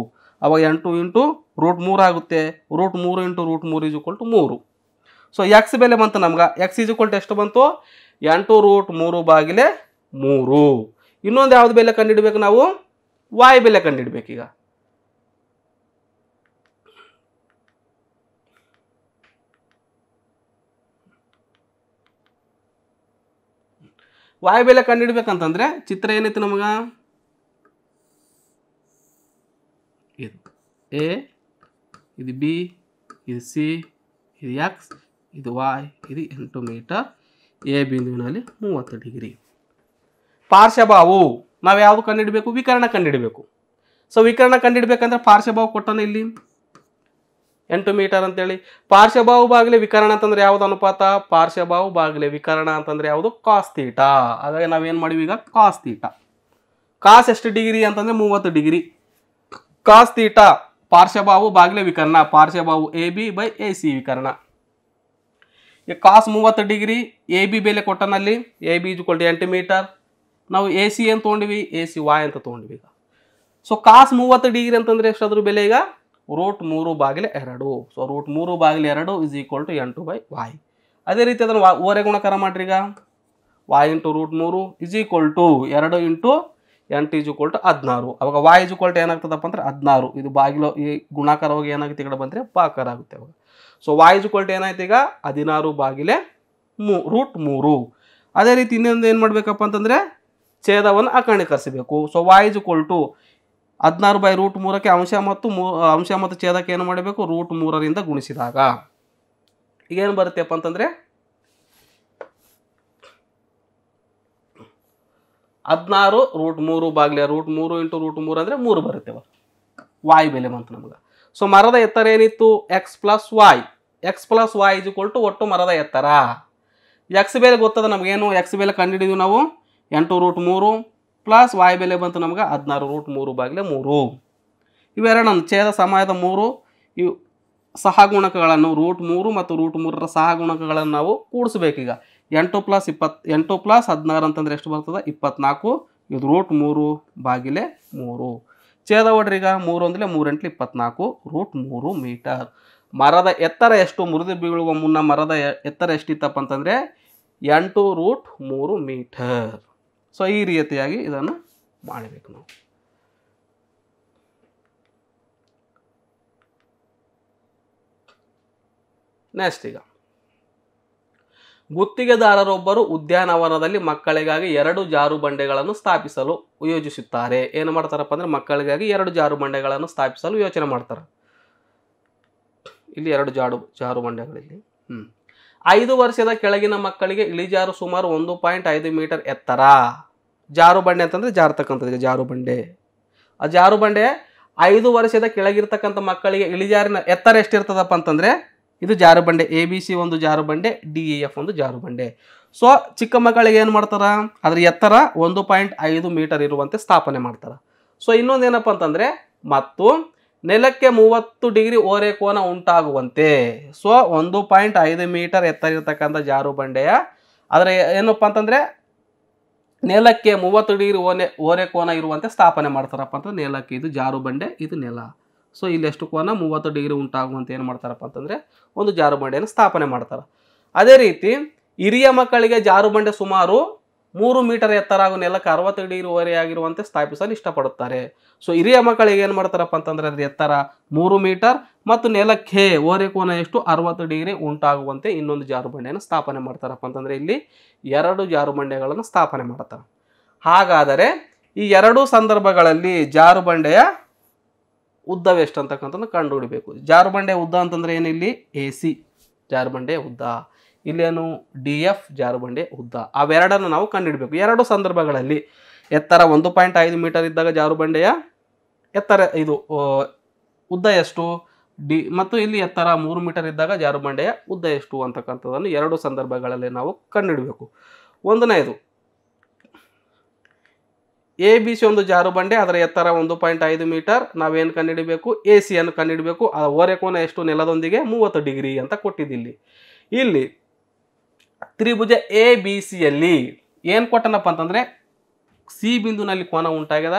ಅವಾಗ ಎಂಟು ಇಂಟು ರೂಟ್ ಮೂರು ಆಗುತ್ತೆ ರೂಟ್ ಮೂರು ಇಂಟು ರೂಟ್ ಮೂರು ಈಸ್ ಕೊಟ್ಟು ಮೂರು ಸೊ ಎಕ್ಸ್ ಬೆಲೆ ಬಂತು ನಮ್ಗೆ ಎಕ್ಸ್ ಈಸ್ ಎಷ್ಟು ಬಂತು ಎಂಟು ರೂಟ್ ಮೂರು ಬಾಗಿಲೆ ಮೂರು ಇನ್ನೊಂದು ಯಾವುದು ಬೆಲೆ ಕಂಡುಹಿಡಬೇಕು ನಾವು ವಾಯು ಬೆಲೆ ಕಂಡುಹಿಡಬೇಕೀಗ ವಾಯುಬೆಲೆ ಕಂಡುಹಿಡ್ಬೇಕಂತಂದರೆ ಚಿತ್ರ ಏನೈತಿ ನಮಗೆ ಇದು ಎ ಇದು ಬಿ ಇದು ಸಿ ಇದು ಎಕ್ಸ್ ಇದು ವಾಯ್ ಇದು ಎಂಟು ಮೀಟರ್ ಎ ಬಿಂದುವಿನಲ್ಲಿ ಮೂವತ್ತು ಡಿಗ್ರಿ ಪಾರ್ಶ್ವಭಾವು ನಾವು ಯಾವುದು ಕಂಡುಹಿಡಬೇಕು ವಿಕರಣ ಕಂಡುಹಿಡಬೇಕು ಸೊ ವಿಕರಣ ಕಂಡುಹಿಡಬೇಕಂದ್ರೆ ಪಾರ್ಶ್ವಭಾವ ಕೊಟ್ಟನ ಇಲ್ಲಿ ಎಂಟು ಮೀಟರ್ ಅಂತೇಳಿ ಪಾರ್ಶ್ವಭಾವು ಬಾಗಿಲೆ ವಿಕರಣ ಅಂತಂದ್ರೆ ಯಾವುದು ಅನುಪಾತ ಪಾರ್ಶ್ವಭಾವು ಬಾಗಿಲೆ ವಿಕರಣ ಅಂತಂದ್ರೆ ಯಾವುದು ಕಾಸ್ತೀಟ ಹಾಗಾಗಿ ನಾವೇನು ಮಾಡಿವಿ ಈಗ ಕಾಸ್ತೀಟ ಕಾಸ್ ಎಷ್ಟು ಡಿಗ್ರಿ ಅಂತಂದ್ರೆ ಮೂವತ್ತು ಡಿಗ್ರಿ ಕಾಸ್ತೀಟ ಪಾರ್ಶ್ವಭಾವು ಬಾಗಿಲೆ ವಿಕರಣ ಪಾರ್ಶ್ವಭಾವು A B by A C ವಿಕರಣ ಈಗ ಕಾಸ್ ಮೂವತ್ತು ಡಿಗ್ರಿ ಎ ಬಿ ಬೆಲೆ ಕೊಟ್ಟನಲ್ಲಿ ಎ ಬಿ ಎಂಟು ಮೀಟರ್ ನಾವು ಎ ಸಿ ಏನು ತೊಗೊಂಡ್ವಿ ಎ ಸಿ ವಾಯ್ ಅಂತ ತೊಗೊಂಡ್ವಿ ಈಗ ಸೊ ಕಾಸ್ ಮೂವತ್ತು ಡಿಗ್ರಿ ಅಂತಂದರೆ ಎಷ್ಟಾದ್ರೂ ಬೆಲೆ ಈಗ ರೂಟ್ ಮೂರು ಬಾಗಿಲೆ ಎರಡು ಸೊ ರೂಟ್ ಮೂರು ಬಾಗಿಲು ಎರಡು ಇಸ್ ಈಕ್ವಲ್ ಟು ಎಂಟು ಬೈ ವಾಯ್ ಅದೇ ರೀತಿ ಅದನ್ನು ವಾ ಓರೆ ಗುಣಕಾರ ಮಾಡಿರಿ ಈಗ ವಾಯ್ ಇಂಟು ರೂಟ್ ಮೂರು ಇಸ್ ಈಕ್ವಲ್ ಟು ಎರಡು ಇಂಟು ಎಂಟು ಈಕ್ವಲ್ ಟು ಹದಿನಾರು ಅವಾಗ ವಾಯ್ ಈಜು ಕೊಲ್ಟು ಏನಾಗ್ತದಪ್ಪ ಅಂದರೆ ಹದಿನಾರು ಇದು ಬಾಗಿಲು ಈ ಗುಣಕಾರವಾಗಿ ಏನಾಗುತ್ತೆ ಈ ಕಡೆ ಬಂದರೆ ಪಾಕಾರ ಆಗುತ್ತೆ ಅವಾಗ ಸೊ ವಾಯ್ ಈಜು ಕೊಲ್ಟು ಏನಾಯ್ತು ಈಗ ಹದಿನಾರು ಬಾಗಿಲೆ ಮೂ ರೂಟ್ ಮೂರು ಅದೇ ರೀತಿ ಇನ್ನೊಂದು ಏನು ಮಾಡಬೇಕಪ್ಪ ಅಂತಂದರೆ ಛೇದವನ್ನು ಆಕರ್ಣಿಕರಿಸಬೇಕು ಸೊ ವಾಯ್ ಈಕ್ವಲ್ ಕೊಲ್ಟು ಹದಿನಾರು ಬೈ ರೂಟ್ ಮೂರಕ್ಕೆ ಅಂಶ ಮತ್ತು ಮೂ ಅಂಶ ಮತ್ತು ಛೇದಕ್ಕೆ ಏನು ಮಾಡಬೇಕು ರೂಟ್ ಮೂರರಿಂದ ಗುಣಿಸಿದಾಗ ಈಗೇನು ಬರುತ್ತೆಪ್ಪ ಅಂತಂದರೆ ಹದಿನಾರು ರೂಟ್ ಮೂರು ಬಾಗಿಲೆ ರೂಟ್ ಮೂರು ಇಂಟು ರೂಟ್ ಮೂರು ಅಂದರೆ ಮೂರು ಬರುತ್ತೆ ವಾಯ್ ಬೆಲೆ ಬಂತು ನಮ್ಗೆ ಸೊ ಮರದ ಎತ್ತರ ಏನಿತ್ತು X plus Y X plus Y ಇದು ಕೊಟ್ಟು ಒಟ್ಟು ಮರದ ಎತ್ತರ ಎಕ್ಸ್ ಬೆಲೆ ಗೊತ್ತದ ನಮಗೇನು ಎಕ್ಸ್ ಬೆಲೆ ಕಂಡುಹಿಡಿದ್ವಿ ನಾವು ಎಂಟು ರೂಟ್ ಮೂರು ಪ್ಲಸ್ ವಾಯ್ ಬೆಲೆ ಬಂತು ನಮ್ಗೆ ಹದಿನಾರು ರೂಟ್ ಮೂರು ಬಾಗಿಲೆ ಮೂರು ಇವೆರಡು ಛೇದ ಸಮಯದ ಮೂರು ಇವು ಸಹಗುಣಕಗಳನ್ನು ರೂಟ್ ಮೂರು ಮತ್ತು ರೂಟ್ ಮೂರರ ಸಹಗುಣಕಗಳನ್ನು ನಾವು ಕೂಡಿಸ್ಬೇಕೀಗ ಎಂಟು ಪ್ಲಸ್ ಇಪ್ಪತ್ತು ಎಂಟು ಪ್ಲಸ್ ಹದಿನಾರು ಅಂತಂದ್ರೆ ಎಷ್ಟು ಬರ್ತದೆ ಇಪ್ಪತ್ನಾಲ್ಕು ಇದು ರೂಟ್ ಮೂರು ಬಾಗಿಲೆ ಮೂರು ಛೇದ ಹೊಡ್ರೀಗ ಮೂರು ಅಂದರೆ ಮೂರೆಂಟ್ಲಿ ಇಪ್ಪತ್ನಾಲ್ಕು ರೂಟ್ ಮೂರು ಮೀಟರ್ ಮರದ ಎತ್ತರ ಎಷ್ಟು ಮುರಿದು ಬೀಳುವ ಮುನ್ನ ಮರದ ಎತ್ತರ ಎಷ್ಟಿತ್ತಪ್ಪ ಅಂತಂದರೆ ಎಂಟು ರೂಟ್ ಮೂರು ಮೀಟರ್ ಸೊ ಈ ರೀತಿಯಾಗಿ ಇದನ್ನು ಮಾಡಬೇಕು ನಾವು ನೆಕ್ಸ್ಟ್ ಈಗ ಗುತ್ತಿಗೆದಾರರೊಬ್ಬರು ಉದ್ಯಾನವನದಲ್ಲಿ ಮಕ್ಕಳಿಗಾಗಿ ಎರಡು ಜಾರು ಬಂಡೆಗಳನ್ನು ಸ್ಥಾಪಿಸಲು ಯೋಜಿಸುತ್ತಾರೆ ಏನು ಮಾಡ್ತಾರಪ್ಪ ಅಂದರೆ ಮಕ್ಕಳಿಗಾಗಿ ಎರಡು ಜಾರು ಬಂಡೆಗಳನ್ನು ಸ್ಥಾಪಿಸಲು ಯೋಚನೆ ಮಾಡ್ತಾರೆ ಇಲ್ಲಿ ಎರಡು ಜಾಡು ಜಾರು ಬಂಡೆಗಳಿಲ್ಲಿ ಹ್ಞೂ ಐದು ವರ್ಷದ ಕೆಳಗಿನ ಮಕ್ಕಳಿಗೆ ಇಳಿಜಾರು ಸುಮಾರು ಒಂದು ಪಾಯಿಂಟ್ ಐದು ಮೀಟರ್ ಎತ್ತರ ಜಾರು ಬಂಡೆ ಅಂತಂದರೆ ಜಾರತಕ್ಕಂಥದ್ದು ಈಗ ಜಾರು ಬಂಡೆ ಆ ಜಾರು ಬಂಡೆ ಐದು ವರ್ಷದ ಕೆಳಗಿರ್ತಕ್ಕಂಥ ಮಕ್ಕಳಿಗೆ ಇಳಿಜಾರಿನ ಎತ್ತರ ಎಷ್ಟಿರ್ತದಪ್ಪ ಅಂತಂದರೆ ಇದು ಜಾರು ಬಂಡೆ ಎ ಬಿ ಸಿ ಒಂದು ಜಾರು ಬಂಡೆ ಡಿ ಇ ಎಫ್ ಒಂದು ಜಾರು ಬಂಡೆ ಸೊ ಚಿಕ್ಕ ಮಕ್ಕಳಿಗೆ ಏನು ಮಾಡ್ತಾರೆ ಅದರ ಎತ್ತರ ಒಂದು ಪಾಯಿಂಟ್ ಐದು ಮೀಟರ್ ಇರುವಂತೆ ಸ್ಥಾಪನೆ ಮಾಡ್ತಾರೆ ಸೊ ಇನ್ನೊಂದು ಏನಪ್ಪ ಅಂತಂದರೆ ಮತ್ತು ನೆಲಕ್ಕೆ ಮೂವತ್ತು ಡಿಗ್ರಿ ಕೋನ ಉಂಟಾಗುವಂತೆ ಸೊ ಒಂದು ಪಾಯಿಂಟ್ ಐದು ಮೀಟರ್ ಎತ್ತರ ಇರತಕ್ಕಂಥ ಜಾರು ಬಂಡೆಯ ಆದರೆ ಏನಪ್ಪ ಅಂತಂದರೆ ನೆಲಕ್ಕೆ ಮೂವತ್ತು ಡಿಗ್ರಿ ಓನೆ ಕೋನ ಇರುವಂತೆ ಸ್ಥಾಪನೆ ಮಾಡ್ತಾರಪ್ಪ ಅಂತಂದ್ರೆ ನೆಲಕ್ಕೆ ಇದು ಜಾರು ಬಂಡೆ ಇದು ನೆಲ ಸೊ ಇಲ್ಲಿ ಎಷ್ಟು ಕೋನ ಮೂವತ್ತು ಡಿಗ್ರಿ ಉಂಟಾಗುವಂತೆ ಏನು ಮಾಡ್ತಾರಪ್ಪ ಅಂತಂದರೆ ಒಂದು ಜಾರು ಬಂಡೆಯನ್ನು ಸ್ಥಾಪನೆ ಮಾಡ್ತಾರೆ ಅದೇ ರೀತಿ ಹಿರಿಯ ಮಕ್ಕಳಿಗೆ ಜಾರು ಬಂಡೆ ಸುಮಾರು ಮೂರು ಮೀಟರ್ ಎತ್ತರ ಹಾಗೂ ನೆಲಕ್ಕೆ ಅರವತ್ತು ಡಿಗ್ರಿ ಆಗಿರುವಂತೆ ಸ್ಥಾಪಿಸಲು ಇಷ್ಟಪಡುತ್ತಾರೆ ಸೊ ಹಿರಿಯ ಮಕ್ಕಳಿಗೆ ಏನು ಮಾಡ್ತಾರಪ್ಪ ಅಂತಂದರೆ ಅದರ ಎತ್ತರ ಮೂರು ಮೀಟರ್ ಮತ್ತು ನೆಲಕ್ಕೆ ಓರೆ ಕೋನ ಎಷ್ಟು ಅರವತ್ತು ಡಿಗ್ರಿ ಉಂಟಾಗುವಂತೆ ಇನ್ನೊಂದು ಜಾರುಬಂಡೆಯನ್ನು ಸ್ಥಾಪನೆ ಮಾಡ್ತಾರಪ್ಪ ಅಂತಂದರೆ ಇಲ್ಲಿ ಎರಡು ಜಾರುಬಂಡೆಗಳನ್ನು ಸ್ಥಾಪನೆ ಮಾಡ್ತಾರೆ ಹಾಗಾದರೆ ಈ ಎರಡೂ ಸಂದರ್ಭಗಳಲ್ಲಿ ಜಾರುಬಂಡೆಯ ಉದ್ದವೆಷ್ಟು ಅಂತಕ್ಕಂಥದ್ದು ಕಂಡುಹಿಡಬೇಕು ಜಾರುಬಂಡೆ ಉದ್ದ ಅಂತಂದರೆ ಏನಿಲ್ಲಿ ಎ ಸಿ ಜಾರುಬಂಡೆಯ ಉದ್ದ ಇಲ್ಲೇನು ಡಿ ಎಫ್ ಜಾರುಬಂಡೆ ಉದ್ದ ಅವೆರಡನ್ನು ನಾವು ಕಂಡುಹಿಡಬೇಕು ಎರಡು ಸಂದರ್ಭಗಳಲ್ಲಿ ಎತ್ತರ ಒಂದು ಪಾಯಿಂಟ್ ಐದು ಮೀಟರ್ ಇದ್ದಾಗ ಜಾರುಬಂಡೆಯ ಎತ್ತರ ಇದು ಉದ್ದ ಎಷ್ಟು ಡಿ ಮತ್ತು ಇಲ್ಲಿ ಎತ್ತರ ಮೂರು ಮೀಟರ್ ಇದ್ದಾಗ ಜಾರುಬಂಡೆಯ ಉದ್ದ ಎಷ್ಟು ಅಂತಕ್ಕಂಥದ್ದನ್ನು ಎರಡು ಸಂದರ್ಭಗಳಲ್ಲಿ ನಾವು ಕಂಡುಹಿಡಬೇಕು ಒಂದನೇದು ಎ ಬಿ ಸಿ ಒಂದು ಜಾರುಬಂಡೆ ಅದರ ಎತ್ತರ ಒಂದು ಪಾಯಿಂಟ್ ಐದು ಮೀಟರ್ ನಾವೇನು ಕಂಡುಹಿಡಬೇಕು ಎ ಸಿಯನ್ನು ಕಂಡುಹಿಡಬೇಕು ಆ ಓರೆಕೋನ ಎಷ್ಟು ನೆಲದೊಂದಿಗೆ ಮೂವತ್ತು ಡಿಗ್ರಿ ಅಂತ ಕೊಟ್ಟಿದ್ದಿಲ್ಲಿ ಇಲ್ಲಿ ತ್ರಿಭುಜ ಎ ಬಿ ಸಿಯಲ್ಲಿ ಏನು ಕೊಟ್ಟನಪ್ಪ ಅಂತಂದರೆ ಸಿ ಬಿಂದುನಲ್ಲಿ ಕೋನ ಉಂಟಾಗ್ಯದ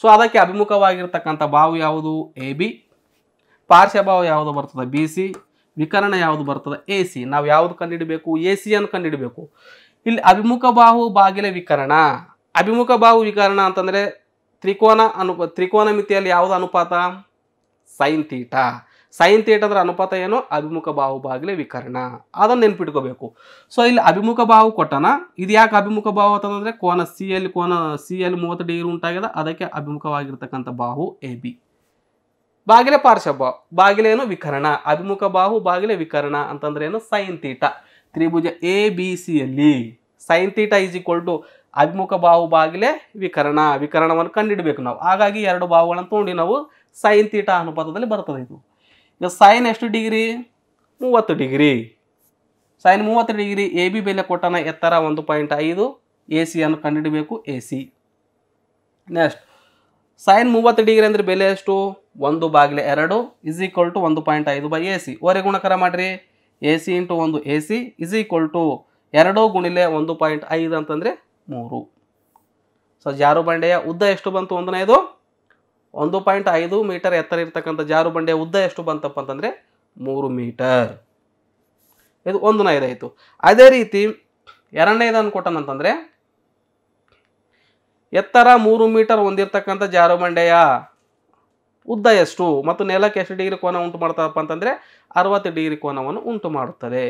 ಸೊ ಅದಕ್ಕೆ ಅಭಿಮುಖವಾಗಿರ್ತಕ್ಕಂಥ ಬಾವು ಯಾವುದು ಎ ಬಿ ಪಾರ್ಶ್ವಭಾವ ಯಾವುದು ಬರ್ತದೆ ಬಿ ಸಿ ವಿಕರಣ ಯಾವುದು ಬರ್ತದೆ ಎ ಸಿ ನಾವು ಯಾವುದು ಕಂಡುಹಿಡಬೇಕು ಎ ಸಿಯನ್ನು ಕಂಡುಹಿಡಬೇಕು ಇಲ್ಲಿ ಅಭಿಮುಖ ಬಾಹು ಬಾಗಿಲ ವಿಕರಣ ಅಭಿಮುಖ ಬಾಹು ವಿಕರಣ ಅಂತಂದರೆ ತ್ರಿಕೋನ ಅನುಪ ತ್ರಿಕೋನ ಮಿತಿಯಲ್ಲಿ ಯಾವುದು ಅನುಪಾತ ಸೈನ್ ತೀಟಾ ಸೈನ್ ಥಿಯೇಟರ್ ಅನುಪಾತ ಏನು ಅಭಿಮುಖ ಬಾಹು ಬಾಗಿಲೆ ವಿಕರ್ಣ ಅದನ್ನು ನೆನ್ಪಿಟ್ಕೋಬೇಕು ಸೊ ಇಲ್ಲಿ ಅಭಿಮುಖ ಬಾಹು ಕೊಟ್ಟನ ಇದು ಯಾಕೆ ಅಭಿಮುಖ ಬಾಹು ಅಂತಂದ್ರೆ ಕೋನ ಸಿ ಎಲ್ ಕೋನ ಸಿ ಎಲ್ ಮೂವತ್ತು ಡಿಗ್ರಿ ಉಂಟಾಗಿದೆ ಅದಕ್ಕೆ ಅಭಿಮುಖವಾಗಿರ್ತಕ್ಕಂಥ ಬಾಹು ಎ ಬಿ ಬಾಗಿಲೆ ಪಾರ್ಶ್ವ ಬಾಗಿಲೇನು ಏನು ವಿಕರಣ ಅಭಿಮುಖ ಬಾಹು ಬಾಗಿಲೆ ವಿಕರಣ ಅಂತಂದ್ರೆ ಏನು ಸೈನ್ ತೀಟ ತ್ರಿಭುಜ ಎ ಬಿ ಸಿಯಲ್ಲಿ sine theta is equal to ಅಭಿಮುಖ ಬಾಹು ಬಾಗಿಲೆ ವಿಕರಣ ವಿಕರಣವನ್ನು ಕಂಡಿಡಬೇಕು ನಾವು ಹಾಗಾಗಿ ಎರಡು ಬಾಹುಗಳನ್ನು ತೋಂಡಿ ನಾವು ಸೈನ್ ತೀಟ ಅನುಪಾತದಲ್ಲಿ ಬರ್ತದೆ ಇದು ಈಗ ಸೈನ್ ಎಷ್ಟು ಡಿಗ್ರಿ ಮೂವತ್ತು ಡಿಗ್ರಿ ಸೈನ್ ಮೂವತ್ತು ಡಿಗ್ರಿ ಎ ಬಿ ಬೆಲೆ ಕೊಟ್ಟನ ಎತ್ತರ ಒಂದು ಪಾಯಿಂಟ್ ಐದು ಎ ಸಿಯನ್ನು ಕಂಡುಹಿಡಬೇಕು ಎ ಸಿ ನೆಕ್ಸ್ಟ್ ಸೈನ್ ಮೂವತ್ತು ಡಿಗ್ರಿ ಅಂದರೆ ಬೆಲೆ ಎಷ್ಟು ಒಂದು ಬಾಗಿಲೆ ಎರಡು ಇಸ್ ಈಕ್ವಲ್ ಟು ಒಂದು ಪಾಯಿಂಟ್ ಐದು ಬೈ ಎ ಸಿ ಓರೆ ಗುಣಕರ ಮಾಡಿರಿ ಎ ಸಿ ಇಂಟು ಒಂದು A C is equal to ಎರಡು ಗುಣಿಲೆ ಒಂದು ಪಾಯಿಂಟ್ ಐದು ಅಂತಂದರೆ ಮೂರು ಸೊ ಜಾರು ಬಂಡೆಯ ಉದ್ದ ಎಷ್ಟು ಬಂತು ಒಂದನೇದು ಒಂದು ಪಾಯಿಂಟ್ ಐದು ಮೀಟರ್ ಎತ್ತರ ಇರ್ತಕ್ಕಂಥ ಜಾರು ಬಂಡೆಯ ಉದ್ದ ಎಷ್ಟು ಬಂತಪ್ಪ ಅಂತಂದರೆ ಮೂರು ಮೀಟರ್ ಇದು ಒಂದು ಇದಾಯಿತು ಅದೇ ರೀತಿ ಎರಡನೇದನ್ನು ಕೊಟ್ಟನಂತಂದರೆ ಎತ್ತರ ಮೂರು ಮೀಟರ್ ಹೊಂದಿರತಕ್ಕಂಥ ಜಾರು ಬಂಡೆಯ ಉದ್ದ ಎಷ್ಟು ಮತ್ತು ನೆಲಕ್ಕೆ ಎಷ್ಟು ಡಿಗ್ರಿ ಕೋನ ಉಂಟು ಮಾಡ್ತಾರಪ್ಪ ಅಂತಂದರೆ ಅರವತ್ತು ಡಿಗ್ರಿ ಕೋನವನ್ನು ಉಂಟು ಮಾಡುತ್ತದೆ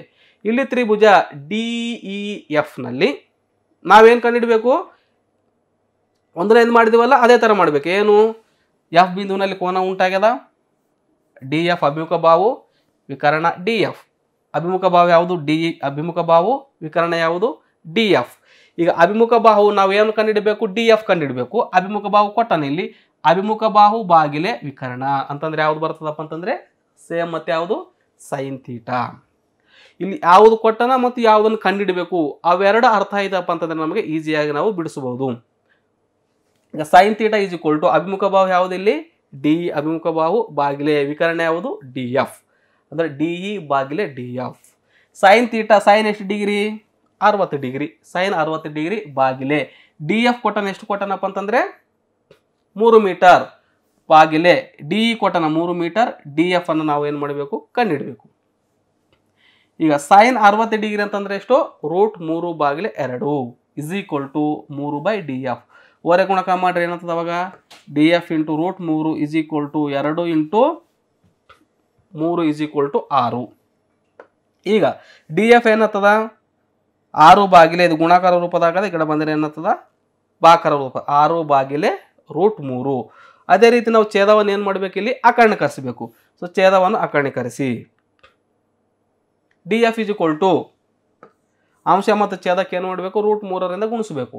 ಇಲ್ಲಿ ತ್ರಿಭುಜ ಡಿ ಇ e ಎಫ್ನಲ್ಲಿ ನಾವೇನು ಕಂಡುಹಿಡಬೇಕು ಏನು ಮಾಡಿದೀವಲ್ಲ ಅದೇ ಥರ ಮಾಡಬೇಕು ಏನು ಎಫ್ ಬಿಂದುವಿನಲ್ಲಿ ಕೋನ ಉಂಟಾಗ್ಯದ ಡಿ ಎಫ್ ಅಭಿಮುಖ ಬಾವು ವಿಕರಣ ಡಿ ಎಫ್ ಅಭಿಮುಖ ಬಾವು ಯಾವುದು ಡಿ ಅಭಿಮುಖ ಬಾವು ವಿಕರಣ ಯಾವುದು ಡಿ ಎಫ್ ಈಗ ಅಭಿಮುಖ ಬಾಹು ನಾವು ಏನು ಕಂಡುಹಿಡಬೇಕು ಡಿ ಎಫ್ ಕಂಡುಹಿಡಬೇಕು ಅಭಿಮುಖ ಬಾವು ಕೊಟ್ಟನ ಇಲ್ಲಿ ಅಭಿಮುಖ ಬಾಹು ಬಾಗಿಲೆ ವಿಕರಣ ಅಂತಂದ್ರೆ ಯಾವುದು ಬರ್ತದಪ್ಪ ಅಂತಂದ್ರೆ ಸೇಮ್ ಮತ್ತೆ ಯಾವುದು ಸೈನ್ ಥೀಟ ಇಲ್ಲಿ ಯಾವುದು ಕೊಟ್ಟನ ಮತ್ತು ಯಾವುದನ್ನು ಕಂಡುಹಿಡಬೇಕು ಅವೆರಡು ಅರ್ಥ ಆಯ್ತಪ್ಪ ಅಂತಂದ್ರೆ ನಮಗೆ ಈಸಿಯಾಗಿ ನಾವು ಬಿಡಿಸಬಹುದು ಈಗ sine theta is equal to ಅಭಿಮುಖ ಯಾವುದು ಇಲ್ಲಿ ಡಿ ಅಭಿಮುಖ ಬಾವು ಬಾಗಿಲೆ ವಿಕರಣೆ ಯಾವುದು ಡಿ ಎಫ್ ಅಂದರೆ ಡಿ ಇ e ಬಾಗಿಲೆ D F sine theta sine ಎಷ್ಟು ಡಿಗ್ರಿ ಅರವತ್ತು ಡಿಗ್ರಿ ಸೈನ್ ಅರವತ್ತು ಡಿಗ್ರಿ ಬಾಗಿಲೆ ಡಿ ಎಫ್ ಕೊಟ್ಟನ ಎಷ್ಟು ಕೊಟ್ಟನಪ್ಪ ಅಂತಂದರೆ ಮೂರು ಮೀಟರ್ ಬಾಗಿಲೆ ಡಿ ಇ e ಕೊಟ್ಟನ ಮೂರು ಮೀಟರ್ ಡಿ ಎಫ್ ಅನ್ನು ನಾವು ಏನು ಮಾಡಬೇಕು ಕಂಡುಹಿಡಬೇಕು ಈಗ ಸೈನ್ ಅರವತ್ತು ಡಿಗ್ರಿ ಅಂತಂದರೆ ಎಷ್ಟು ರೂಟ್ ಮೂರು ಬಾಗಿಲೆ ಎರಡು ಇಸ್ ಈಕ್ವಲ್ ಟು ಮೂರು ಬೈ ಡಿ ಎಫ್ ಓರೆ ಗುಣಕ ಮಾಡ್ರಿ ಏನಾಗ್ತದೆ ಅವಾಗ ಡಿ ಎಫ್ ಇಂಟು ರೂಟ್ ಮೂರು ಇಸ್ ಈಕ್ವಲ್ ಟು ಎರಡು ಇಂಟು ಮೂರು ಇಸ್ ಈಕ್ವಲ್ ಟು ಆರು ಈಗ ಡಿ ಎಫ್ ಏನತ್ತದ ಆರು ಬಾಗಿಲೆ ಇದು ಗುಣಕಾರ ರೂಪದಾಗದ ಈ ಬಂದರೆ ಏನತ್ತದ ಬಾಕರ ರೂಪ ಆರು ಬಾಗಿಲೆ ರೂಟ್ ಮೂರು ಅದೇ ರೀತಿ ನಾವು ಛೇದವನ್ನು ಏನು ಮಾಡಬೇಕು ಇಲ್ಲಿ ಅಕರ್ಣಕರಿಸಬೇಕು ಸೊ ಛೇದವನ್ನು ಅಕರ್ಣೀಕರಿಸಿ D F is equal to ಅಂಶ ಮತ್ತು ಛೇದಕ್ಕೆ ಏನು ಮಾಡಬೇಕು ರೂಟ್ ಮೂರರಿಂದ ಗುಣಿಸಬೇಕು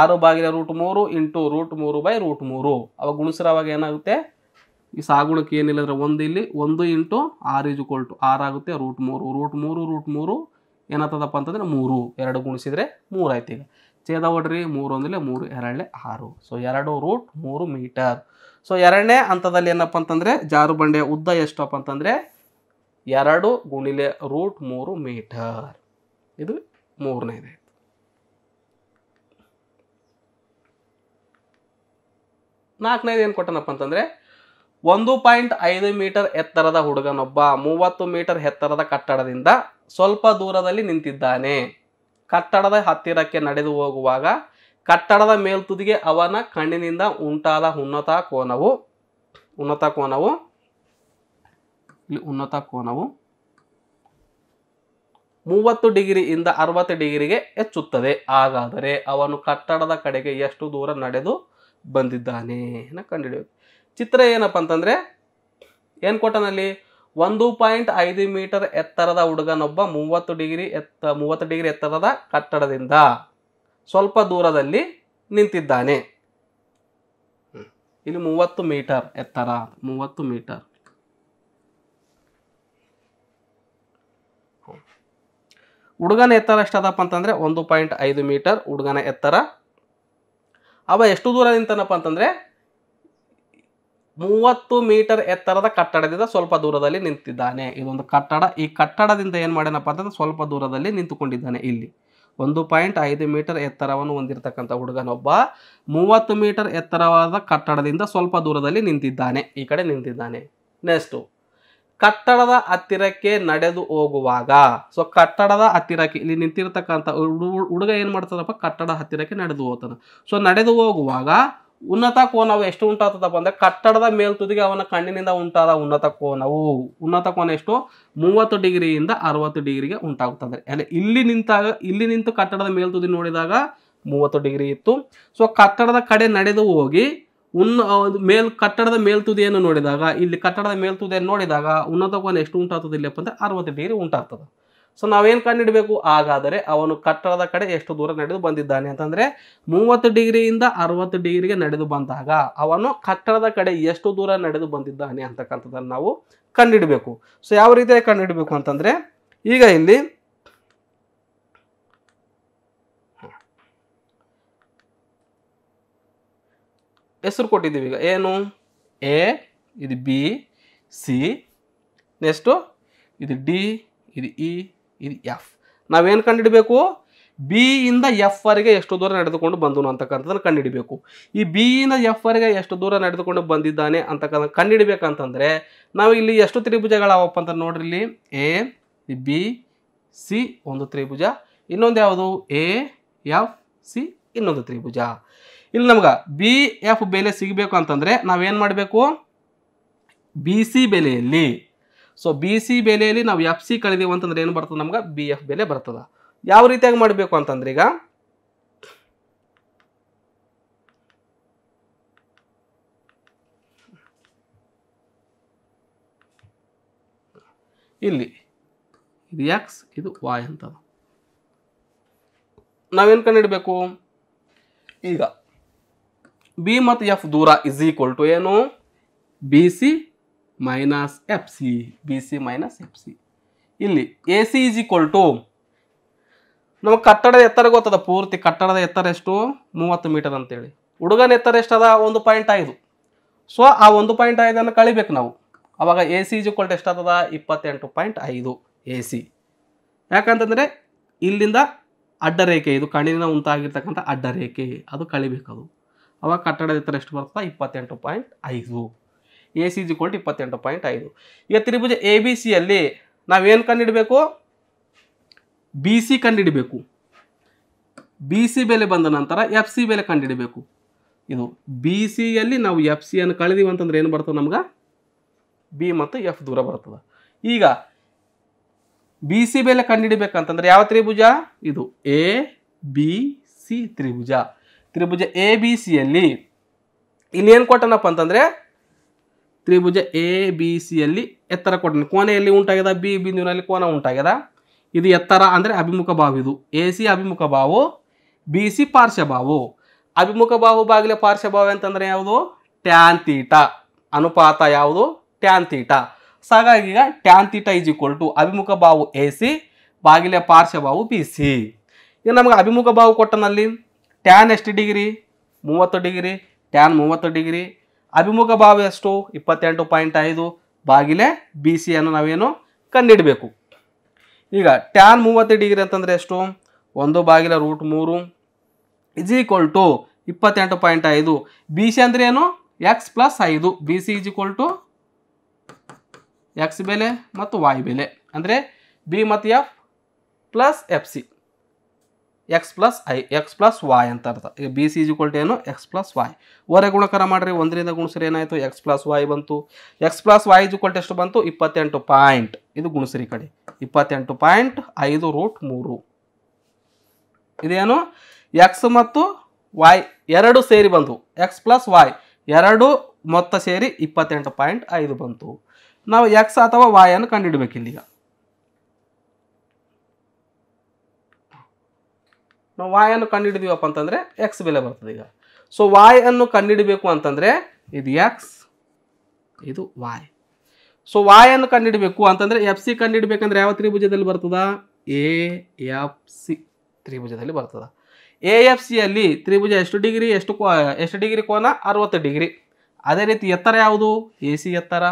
ಆರು ಬಾಗಿಲ ರೂಟ್ ಮೂರು ಇಂಟು ರೂಟ್ ಮೂರು ಬೈ ರೂಟ್ ಮೂರು ಅವಾಗ ಗುಣಿಸಿರೋವಾಗ ಏನಾಗುತ್ತೆ ಈ ಸಾಗುಣಕ್ಕೆ ಏನಿಲ್ಲ ಅಂದರೆ ಒಂದು ಇಲ್ಲಿ ಒಂದು ಇಂಟು ಆರ್ ಇಜು ಟು ಆರ್ ಆಗುತ್ತೆ ರೂಟ್ ಮೂರು ರೂಟ್ ಮೂರು ರೂಟ್ ಮೂರು ಏನಾಗ್ತದಪ್ಪ ಅಂತಂದರೆ ಮೂರು ಎರಡು ಗುಣಿಸಿದರೆ ಮೂರು ಆಯ್ತು ಈಗ ಛೇದ ಹೊಡ್ರಿ ಮೂರು ಒಂದಿಲೆ ಮೂರು ಎರಡನೇ ಆರು ಸೊ ಎರಡು ರೂಟ್ ಮೂರು ಮೀಟರ್ ಸೊ ಎರಡನೇ ಹಂತದಲ್ಲಿ ಏನಪ್ಪ ಅಂತಂದರೆ ಜಾರು ಬಂಡೆಯ ಉದ್ದ ಎಷ್ಟಪ್ಪ ಅಂತಂದರೆ ಎರಡು ಗುಣಿಲೆ ರೂಟ್ ಮೂರು ಮೀಟರ್ ಇದು ಇದೆ ನಾಲ್ಕನೇದು ಏನು ಕೊಟ್ಟನಪ್ಪ ಅಂತಂದರೆ ಒಂದು ಪಾಯಿಂಟ್ ಐದು ಮೀಟರ್ ಎತ್ತರದ ಹುಡುಗನೊಬ್ಬ ಮೂವತ್ತು ಮೀಟರ್ ಎತ್ತರದ ಕಟ್ಟಡದಿಂದ ಸ್ವಲ್ಪ ದೂರದಲ್ಲಿ ನಿಂತಿದ್ದಾನೆ ಕಟ್ಟಡದ ಹತ್ತಿರಕ್ಕೆ ನಡೆದು ಹೋಗುವಾಗ ಕಟ್ಟಡದ ಮೇಲ್ತುದಿಗೆ ಅವನ ಕಣ್ಣಿನಿಂದ ಉಂಟಾದ ಉನ್ನತ ಕೋನವು ಉನ್ನತ ಕೋನವು ಉನ್ನತ ಕೋನವು ಮೂವತ್ತು ಡಿಗ್ರಿಯಿಂದ ಅರವತ್ತು ಡಿಗ್ರಿಗೆ ಹೆಚ್ಚುತ್ತದೆ ಹಾಗಾದರೆ ಅವನು ಕಟ್ಟಡದ ಕಡೆಗೆ ಎಷ್ಟು ದೂರ ನಡೆದು ಬಂದಿದ್ದಾನೆ ಕಂಡುಹಿಡಿಯೋದು ಚಿತ್ರ ಏನಪ್ಪ ಅಂತಂದರೆ ಏನು ಕೊಟ್ಟನಲ್ಲಿ ಒಂದು ಪಾಯಿಂಟ್ ಐದು ಮೀಟರ್ ಎತ್ತರದ ಹುಡುಗನೊಬ್ಬ ಮೂವತ್ತು ಡಿಗ್ರಿ ಎತ್ತ ಮೂವತ್ತು ಡಿಗ್ರಿ ಎತ್ತರದ ಕಟ್ಟಡದಿಂದ ಸ್ವಲ್ಪ ದೂರದಲ್ಲಿ ನಿಂತಿದ್ದಾನೆ ಇಲ್ಲಿ ಮೂವತ್ತು ಮೀಟರ್ ಎತ್ತರ ಮೂವತ್ತು ಮೀಟರ್ ಹುಡುಗನ ಎತ್ತರ ಎಷ್ಟದಪ್ಪ ಅಂತಂದರೆ ಒಂದು ಪಾಯಿಂಟ್ ಐದು ಮೀಟರ್ ಹುಡುಗನ ಎತ್ತರ ಅವ ಎಷ್ಟು ದೂರ ನಿಂತಾನಪ್ಪ ಅಂತಂದರೆ ಮೂವತ್ತು ಮೀಟರ್ ಎತ್ತರದ ಕಟ್ಟಡದಿಂದ ಸ್ವಲ್ಪ ದೂರದಲ್ಲಿ ನಿಂತಿದ್ದಾನೆ ಇದೊಂದು ಕಟ್ಟಡ ಈ ಕಟ್ಟಡದಿಂದ ಏನು ಮಾಡ್ಯಾನಪ್ಪ ಅಂತಂದ್ರೆ ಸ್ವಲ್ಪ ದೂರದಲ್ಲಿ ನಿಂತುಕೊಂಡಿದ್ದಾನೆ ಇಲ್ಲಿ ಒಂದು ಪಾಯಿಂಟ್ ಐದು ಮೀಟರ್ ಎತ್ತರವನ್ನು ಹೊಂದಿರತಕ್ಕಂಥ ಹುಡುಗನೊಬ್ಬ ಮೂವತ್ತು ಮೀಟರ್ ಎತ್ತರವಾದ ಕಟ್ಟಡದಿಂದ ಸ್ವಲ್ಪ ದೂರದಲ್ಲಿ ನಿಂತಿದ್ದಾನೆ ಈ ಕಡೆ ನಿಂತಿದ್ದಾನೆ ನೆಕ್ಸ್ಟು ಕಟ್ಟಡದ ಹತ್ತಿರಕ್ಕೆ ನಡೆದು ಹೋಗುವಾಗ ಸೊ ಕಟ್ಟಡದ ಹತ್ತಿರಕ್ಕೆ ಇಲ್ಲಿ ನಿಂತಿರ್ತಕ್ಕಂಥ ಹುಡುಗ ಏನು ಮಾಡ್ತಾರಪ್ಪ ಕಟ್ಟಡ ಹತ್ತಿರಕ್ಕೆ ನಡೆದು ಹೋಗ್ತಾನೆ ಸೊ ನಡೆದು ಹೋಗುವಾಗ ಉನ್ನತ ಕೋನವು ಎಷ್ಟು ಉಂಟಾಗ್ತದಪ್ಪ ಅಂದ್ರೆ ಕಟ್ಟಡದ ಮೇಲ್ತುದಿಗೆ ಅವನ ಕಣ್ಣಿನಿಂದ ಉಂಟಾದ ಉನ್ನತ ಕೋನವು ಉನ್ನತ ಕೋನ ಎಷ್ಟು ಮೂವತ್ತು ಡಿಗ್ರಿಯಿಂದ ಅರವತ್ತು ಡಿಗ್ರಿಗೆ ಉಂಟಾಗುತ್ತದೆ ಅಂದ್ರೆ ಇಲ್ಲಿ ನಿಂತಾಗ ಇಲ್ಲಿ ನಿಂತು ಕಟ್ಟಡದ ಮೇಲ್ತುದಿ ನೋಡಿದಾಗ ಮೂವತ್ತು ಡಿಗ್ರಿ ಇತ್ತು ಸೊ ಕಟ್ಟಡದ ಕಡೆ ನಡೆದು ಹೋಗಿ ಉನ್ನ ಮೇಲ್ ಕಟ್ಟಡದ ಮೇಲ್ತುದಿಯನ್ನು ನೋಡಿದಾಗ ಇಲ್ಲಿ ಕಟ್ಟಡದ ಮೇಲ್ತುದಿಯನ್ನು ನೋಡಿದಾಗ ಉನ್ನತ ಕೋನ ಎಷ್ಟು ಉಂಟಾಗ್ತದೆ ಇಲ್ಲಪ್ಪ ಅಂದರೆ ಅರವತ್ತು ಡಿಗ್ರಿ ಉಂಟಾಗ್ತದೆ ಸೊ ನಾವೇನು ಕಂಡುಹಿಡಬೇಕು ಹಾಗಾದರೆ ಅವನು ಕಟ್ಟಡದ ಕಡೆ ಎಷ್ಟು ದೂರ ನಡೆದು ಬಂದಿದ್ದಾನೆ ಅಂತಂದರೆ ಮೂವತ್ತು ಡಿಗ್ರಿಯಿಂದ ಅರವತ್ತು ಡಿಗ್ರಿಗೆ ನಡೆದು ಬಂದಾಗ ಅವನು ಕಟ್ಟಡದ ಕಡೆ ಎಷ್ಟು ದೂರ ನಡೆದು ಬಂದಿದ್ದಾನೆ ಅಂತಕ್ಕಂಥದ್ದನ್ನು ನಾವು ಕಂಡುಹಿಡಬೇಕು ಸೊ ಯಾವ ರೀತಿಯಾಗಿ ಕಂಡುಹಿಡಬೇಕು ಅಂತಂದರೆ ಈಗ ಇಲ್ಲಿ ಹೆಸರು ಕೊಟ್ಟಿದ್ದೀವಿ ಈಗ ಏನು ಎ ಇದು ಬಿ ಸಿ ನೆಕ್ಸ್ಟು ಇದು ಡಿ ಇದು ಇ ಇದು ಎಫ್ ನಾವೇನು ಕಂಡುಹಿಡಬೇಕು ಬಿ ಎಫ್ ಎಫ್ವರೆಗೆ ಎಷ್ಟು ದೂರ ನಡೆದುಕೊಂಡು ಬಂದನು ಅಂತಕ್ಕಂಥದ್ದನ್ನು ಕಂಡುಹಿಡಬೇಕು ಈ ಬಿ ಬಿಯಿಂದ ಎಫ್ವರೆಗೆ ಎಷ್ಟು ದೂರ ನಡೆದುಕೊಂಡು ಬಂದಿದ್ದಾನೆ ಅಂತಕ್ಕಂಥ ಕಂಡುಹಿಡಬೇಕಂತಂದರೆ ನಾವು ಇಲ್ಲಿ ಎಷ್ಟು ತ್ರಿಭುಜಗಳಾವಪ್ಪ ಅಂತ ನೋಡ್ರಿ ಇಲ್ಲಿ ಎ ಬಿ ಸಿ ಒಂದು ತ್ರಿಭುಜ ಇನ್ನೊಂದು ಯಾವುದು ಎ ಎಫ್ ಸಿ ಇನ್ನೊಂದು ತ್ರಿಭುಜ ಇಲ್ಲಿ ನಮ್ಗೆ ಬಿ ಎಫ್ ಬೆಲೆ ಸಿಗಬೇಕು ಅಂತಂದರೆ ನಾವೇನು ಮಾಡಬೇಕು ಬಿ ಸಿ ಬೆಲೆಯಲ್ಲಿ ಸೊ ಬಿ ಸಿ ಬೆಲೆಯಲ್ಲಿ ನಾವು ಎಫ್ ಸಿ ಕಳೆದೇವು ಅಂತಂದ್ರೆ ಏನು ಬರ್ತದೆ ನಮ್ಗೆ ಬಿ ಎಫ್ ಬೆಲೆ ಬರ್ತದೆ ಯಾವ ರೀತಿಯಾಗಿ ಮಾಡಬೇಕು ಅಂತಂದ್ರೆ ಈಗ ಇಲ್ಲಿ ಇದು ಎಕ್ಸ್ ಇದು ವಾಯ್ ಅಂತ ನಾವೇನು ಕಂಡು ಈಗ ಬಿ ಮತ್ತು ಎಫ್ ದೂರ ಇಸ್ ಈಕ್ವಲ್ ಟು ಏನು B C minus F C B C minus F C ಇಲ್ಲಿ A C is equal to ನಮಗೆ ಕಟ್ಟಡದ ಎತ್ತರ ಗೊತ್ತದ ಪೂರ್ತಿ ಕಟ್ಟಡದ ಎತ್ತರ ಎಷ್ಟು ಮೂವತ್ತು ಮೀಟರ್ ಅಂತೇಳಿ ಹುಡುಗನ ಎತ್ತರ ಎಷ್ಟದ ಒಂದು ಪಾಯಿಂಟ್ ಐದು ಸೊ ಆ ಒಂದು ಪಾಯಿಂಟ್ ಐದನ್ನು ಕಳಿಬೇಕು ನಾವು ಆವಾಗ ಎ ಸಿ ಈಕ್ವಲ್ ಟು ಎಷ್ಟಾಗ್ತದ ಇಪ್ಪತ್ತೆಂಟು ಪಾಯಿಂಟ್ ಐದು ಎ ಸಿ ಯಾಕಂತಂದರೆ ಇಲ್ಲಿಂದ ಅಡ್ಡರೇಖೆ ಇದು ಕಣ್ಣಿನ ಉಂಟಾಗಿರ್ತಕ್ಕಂಥ ಅಡ್ಡರೇಖೆ ಅದು ಕಳಿಬೇಕದು ಅವಾಗ ಕಟ್ಟಡದ ಎತ್ತರ ಎಷ್ಟು ಬರ್ತದೆ ಇಪ್ಪತ್ತೆಂಟು ಪಾಯಿಂಟ್ ಐದು ಎ ಸಿ ಜಿ ಕೊಟ್ಟು ಇಪ್ಪತ್ತೆಂಟು ಪಾಯಿಂಟ್ ಐದು ಈಗ ತ್ರಿಭುಜ ಎ ಬಿ ಸಿಯಲ್ಲಿ ನಾವೇನು ಕಂಡುಹಿಡಬೇಕು ಬಿ ಸಿ ಕಂಡುಹಿಡಬೇಕು ಬಿ ಸಿ ಬೆಲೆ ಬಂದ ನಂತರ ಎಫ್ ಸಿ ಬೆಲೆ ಕಂಡುಹಿಡಬೇಕು ಇದು ಬಿ ಸಿಯಲ್ಲಿ ನಾವು ಎಫ್ ಸಿಯನ್ನು ಕಳೆದೀವಿ ಅಂತಂದ್ರೆ ಏನು ಬರ್ತದೆ ನಮ್ಗೆ ಬಿ ಮತ್ತು ಎಫ್ ದೂರ ಬರ್ತದೆ ಈಗ ಬಿ ಸಿ ಬೆಲೆ ಕಂಡುಹಿಡಬೇಕಂತಂದ್ರೆ ಯಾವ ತ್ರಿಭುಜ ಇದು ಎ ಬಿ ಸಿ ತ್ರಿಭುಜ ತ್ರಿಭುಜ ಎ ಬಿ ಸಿಯಲ್ಲಿ ಇಲ್ಲಿ ಏನು ಕೊಟ್ಟನಪ್ಪ ಅಂತಂದರೆ ತ್ರಿಭುಜ ಎ ಬಿ ಸಿಯಲ್ಲಿ ಎತ್ತರ ಕೊಟ್ಟನು ಕೋನೆಯಲ್ಲಿ ಉಂಟಾಗ್ಯದ ಬಿ ಬಿಂದುವಿನಲ್ಲಿ ಕೋನ ಉಂಟಾಗ್ಯದ ಇದು ಎತ್ತರ ಅಂದರೆ ಅಭಿಮುಖ ಬಾವು ಇದು ಎ ಸಿ ಅಭಿಮುಖ ಬಾವು ಬಿ ಸಿ ಪಾರ್ಶ್ವಭಾವು ಅಭಿಮುಖ ಬಾವು ಬಾಗಿಲ ಪಾರ್ಶ್ವಭಾವು ಅಂತಂದರೆ ಯಾವುದು ಟ್ಯಾನ್ ತೀಟ ಅನುಪಾತ ಯಾವುದು ಟ್ಯಾನ್ ತೀಟ ಸೊ ಹಾಗಾಗಿ ಈಗ tan theta is equal to ಅಭಿಮುಖ ಬಾವು ಎ ಸಿ ಬಾಗಿಲ ಪಾರ್ಶ್ವಭಾವು ಬಿ ಸಿ ಈಗ ನಮಗೆ ಅಭಿಮುಖ ಬಾವು ಕೊಟ್ಟನಲ್ಲಿ ಟ್ಯಾನ್ ಎಷ್ಟು ಡಿಗ್ರಿ ಮೂವತ್ತು ಡಿಗ್ರಿ ಟ್ಯಾನ್ ಮೂವತ್ತು ಡಿಗ್ರಿ ಅಭಿಮುಖ ಭಾವ ಎಷ್ಟು ಇಪ್ಪತ್ತೆಂಟು ಪಾಯಿಂಟ್ ಐದು ಬಾಗಿಲೆ ಬಿ ಸಿ ಅನ್ನು ನಾವೇನು ಕಂಡಿಡಬೇಕು ಈಗ ಟ್ಯಾನ್ ಮೂವತ್ತು ಡಿಗ್ರಿ ಅಂತಂದರೆ ಎಷ್ಟು ಒಂದು ಬಾಗಿಲ ರೂಟ್ ಮೂರು ಇಸ್ ಈಕ್ವಲ್ ಟು ಇಪ್ಪತ್ತೆಂಟು ಪಾಯಿಂಟ್ ಐದು ಬಿ ಸಿ ಅಂದರೆ ಏನು ಎಕ್ಸ್ ಪ್ಲಸ್ ಐದು B C is equal to X ಬೆಲೆ ಮತ್ತು ವಾಯ್ ಬೆಲೆ ಅಂದರೆ ಬಿ ಮತ್ತು F plus F C X plus I X plus Y ಅಂತ ಅರ್ಥ ಈಗ ಬಿ ಸಿ ಇಸ್ ಏನು ಎಕ್ಸ್ ಪ್ಲಸ್ ವಾಯ್ ಹೊರೆ ಗುಣಕಾರ ಮಾಡಿರಿ ಒಂದರಿಂದ ಗುಣಸರಿ ಏನಾಯಿತು ಎಕ್ಸ್ ಪ್ಲಸ್ ವಾಯ್ ಬಂತು ಎಕ್ಸ್ ಪ್ಲಸ್ ವಾಯ್ ಇಸ್ ಕೊಲ್ಟ್ ಎಷ್ಟು ಬಂತು ಇಪ್ಪತ್ತೆಂಟು ಪಾಯಿಂಟ್ ಇದು ಗುಣಸರಿ ಕಡೆ ಇಪ್ಪತ್ತೆಂಟು ಪಾಯಿಂಟ್ ಐದು ರೂಟ್ ಮೂರು ಇದೇನು ಎಕ್ಸ್ ಮತ್ತು ವಾಯ್ ಎರಡು ಸೇರಿ ಬಂತು ಎಕ್ಸ್ ಪ್ಲಸ್ ವಾಯ್ ಎರಡು ಮೊತ್ತ ಸೇರಿ ಇಪ್ಪತ್ತೆಂಟು ಪಾಯಿಂಟ್ ಐದು ಬಂತು ನಾವು ಎಕ್ಸ್ ಅಥವಾ ವಾಯನ್ನು ಕಂಡುಹಿಡಬೇಕು ನಾವು ವಾಯನ್ನು ಕಂಡುಹಿಡಿದೀವಪ್ಪ ಅಂತಂದರೆ ಎಕ್ಸ್ ಬೆಲೆ ಬರ್ತದೆ ಈಗ ಸೊ ವಾಯ್ ಅನ್ನು ಕಂಡುಹಿಡಬೇಕು ಅಂತಂದರೆ ಇದು ಎಕ್ಸ್ ಇದು ವಾಯ್ ಸೊ ವಾಯ್ ಅನ್ನು ಕಂಡುಹಿಡಬೇಕು ಅಂತಂದರೆ ಎಫ್ ಸಿ ಕಂಡುಹಿಡಬೇಕಂದ್ರೆ ಯಾವ ತ್ರಿಭುಜದಲ್ಲಿ ಬರ್ತದೆ ಎ ಎಫ್ ಸಿ ತ್ರಿಭುಜದಲ್ಲಿ ಬರ್ತದ ಎ ಎಫ್ ಸಿಯಲ್ಲಿ ತ್ರಿಭುಜ ಎಷ್ಟು ಡಿಗ್ರಿ ಎಷ್ಟು ಎಷ್ಟು ಡಿಗ್ರಿ ಕೋನ ಅರವತ್ತು ಡಿಗ್ರಿ ಅದೇ ರೀತಿ ಎತ್ತರ ಯಾವುದು ಎ ಸಿ ಎತ್ತರ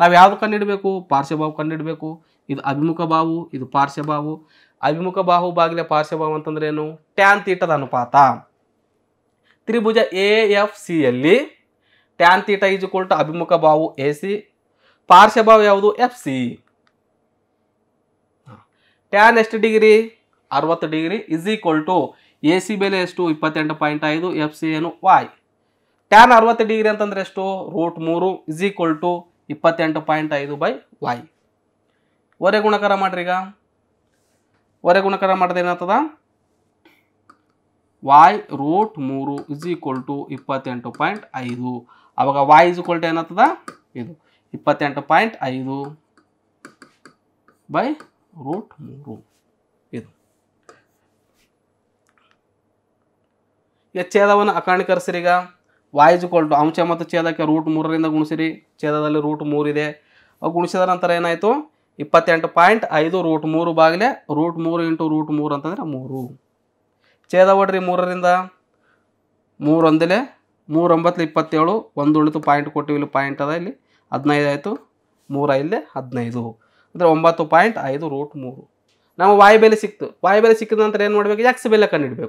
ನಾವು ಯಾವುದು ಕಂಡುಹಿಡಬೇಕು ಪಾರ್ಶ್ವಭಾವ ಕಂಡುಹಿಡಬೇಕು ಇದು ಅಭಿಮುಖ ಬಾವು ಇದು ಪಾರ್ಶ್ವಭಾವು ಅಭಿಮುಖ ಬಾಹು ಬಾಗಿಲ ಪಾರ್ಶ್ವಭಾವ ಅಂತಂದ್ರೆ ಏನು ಟ್ಯಾನ್ ತೀಟದ ಅನುಪಾತ ತ್ರಿಭುಜ ಎ ಎಫ್ ಸಿಯಲ್ಲಿ ಟ್ಯಾನ್ ತೀಟ ಈಜು ಕೊಲ್ಟ್ ಅಭಿಮುಖ ಬಾಹು ಎ ಸಿ ಪಾರ್ಶ್ವಭಾವ ಯಾವುದು ಎಫ್ ಸಿ ಟ್ಯಾನ್ ಎಷ್ಟು ಡಿಗ್ರಿ ಅರವತ್ತು degree is equal to A C ಬೆಲೆ ಎಷ್ಟು ಇಪ್ಪತ್ತೆಂಟು ಪಾಯಿಂಟ್ ಐದು ಎಫ್ ಸಿ ಏನು ವಾಯ್ ಟ್ಯಾನ್ ಅರವತ್ತು ಡಿಗ್ರಿ ಅಂತಂದರೆ ಎಷ್ಟು ರೂಟ್ ಮೂರು ಇಸ್ ಈಕ್ವಲ್ ಟು ಇಪ್ಪತ್ತೆಂಟು ಪಾಯಿಂಟ್ ಐದು ಬೈ ವಾಯ್ ಒರೆ ಗುಣಕಾರ ಮಾಡ್ರಿ ಈಗ ಹೊರೆ ಗುಣಕಾರ ಏನಾಗ್ತದ ವಾಯ್ ರೂಟ್ ಮೂರು ಇಸ್ ಈಕ್ವಲ್ ಟು ಇಪ್ಪತ್ತೆಂಟು ಪಾಯಿಂಟ್ ಐದು ಅವಾಗ ವಾಯ್ ಇಸ್ ಈಕ್ವಲ್ ಟು ಏನಾಗ್ತದ ಇದು ಇಪ್ಪತ್ತೆಂಟು ಪಾಯಿಂಟ್ ಐದು ಬೈ ರೂಟ್ ಮೂರು ಇದು ಛೇದವನ್ನು ವಾಯ್ ಇಸ್ ಈಕ್ವಲ್ ಟು ಅಂಶ ಮತ್ತು ಛೇದಕ್ಕೆ ರೂಟ್ ಮೂರರಿಂದ ಗುಣಿಸಿರಿ ಛೇದದಲ್ಲಿ ರೂಟ್ ಮೂರಿದೆ ಅವು ಗುಣಿಸಿದ ನಂತರ ಏನಾಯಿತು ಇಪ್ಪತ್ತೆಂಟು ಪಾಯಿಂಟ್ ಐದು ರೂಟ್ ಮೂರು ಬಾಗಿಲೆ ರೂಟ್ ಮೂರು ಇಂಟು ರೂಟ್ ಮೂರು ಅಂತಂದರೆ ಮೂರು ಛೇದ ಹೊಡ್ರಿ ಮೂರರಿಂದ ಮೂರೊಂದಲೆ ಮೂರೊಂಬತ್ತು ಇಪ್ಪತ್ತೇಳು ಒಂದು ಉಳಿತು ಪಾಯಿಂಟ್ ಕೊಟ್ಟಿವಿ ಇಲ್ಲಿ ಪಾಯಿಂಟ್ ಅದ ಇಲ್ಲಿ ಹದಿನೈದು ಆಯಿತು ಮೂರ ಇಲ್ಲದೆ ಹದಿನೈದು ಅಂದರೆ ಒಂಬತ್ತು ಪಾಯಿಂಟ್ ಐದು ರೂಟ್ ಮೂರು ನಾವು ವಾಯು ಸಿಕ್ತು ವಾಯು ಬೆಲೆ ಸಿಕ್ಕಿದ ನಂತರ ಏನು ಮಾಡಬೇಕು ಎಕ್ಸ್ ಬೆಲೆ ಕಂಡು